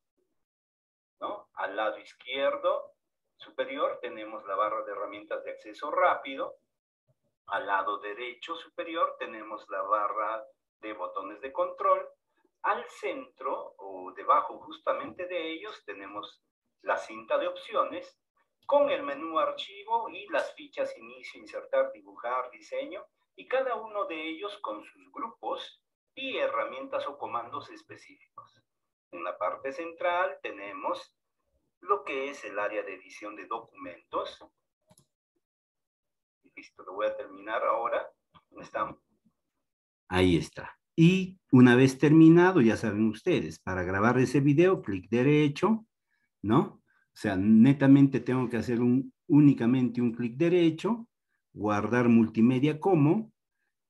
Al lado izquierdo superior tenemos la barra de herramientas de acceso rápido, al lado derecho superior tenemos la barra de botones de control, al centro o debajo justamente de ellos tenemos la cinta de opciones con el menú archivo y las fichas inicio, insertar, dibujar, diseño y cada uno de ellos con sus grupos y herramientas o comandos específicos. En la parte central tenemos lo que es el área de edición de documentos. Listo, lo voy a terminar ahora. Ahí está. Y una vez terminado, ya saben ustedes, para grabar ese video, clic derecho, ¿no? O sea, netamente tengo que hacer un, únicamente un clic derecho guardar multimedia como,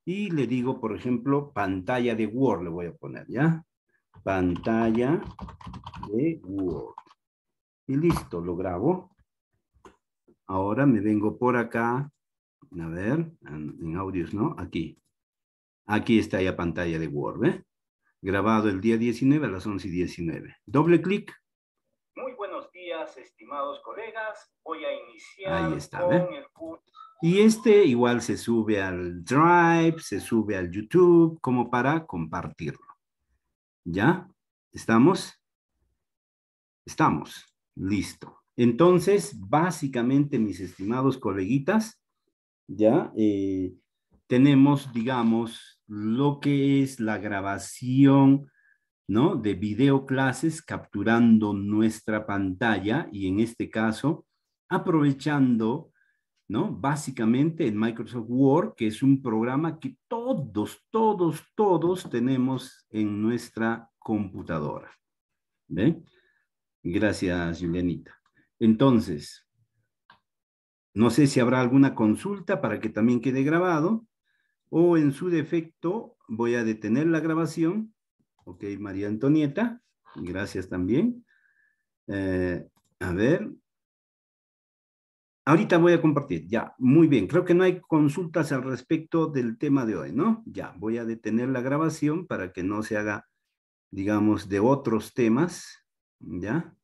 y le digo, por ejemplo, pantalla de Word, le voy a poner, ¿ya? Pantalla de Word. Y listo, lo grabo. Ahora me vengo por acá, a ver, en, audios, ¿no? Aquí. Aquí está ya pantalla de Word, ¿eh? Grabado el día 19 a las 11 y 19. Doble clic. Muy buenos días, estimados colegas. Voy a iniciar con el curso y este igual se sube al Drive, se sube al YouTube, como para compartirlo. ¿Ya? ¿Estamos? Estamos. Listo. Entonces, básicamente, mis estimados coleguitas, ya eh, tenemos, digamos, lo que es la grabación, ¿no? De videoclases capturando nuestra pantalla y en este caso, aprovechando Básicamente en Microsoft Word, que es un programa que todos, todos, todos tenemos en nuestra computadora. Gracias, Julianita. Entonces, no sé si habrá alguna consulta para que también quede grabado o en su defecto voy a detener la grabación. Ok, María Antonieta, gracias también. Eh, a ver, Ahorita voy a compartir, ya, muy bien. Creo que no hay consultas al respecto del tema de hoy, ¿no? Ya, voy a detener la grabación para que no se haga, digamos, de otros temas, ¿ya?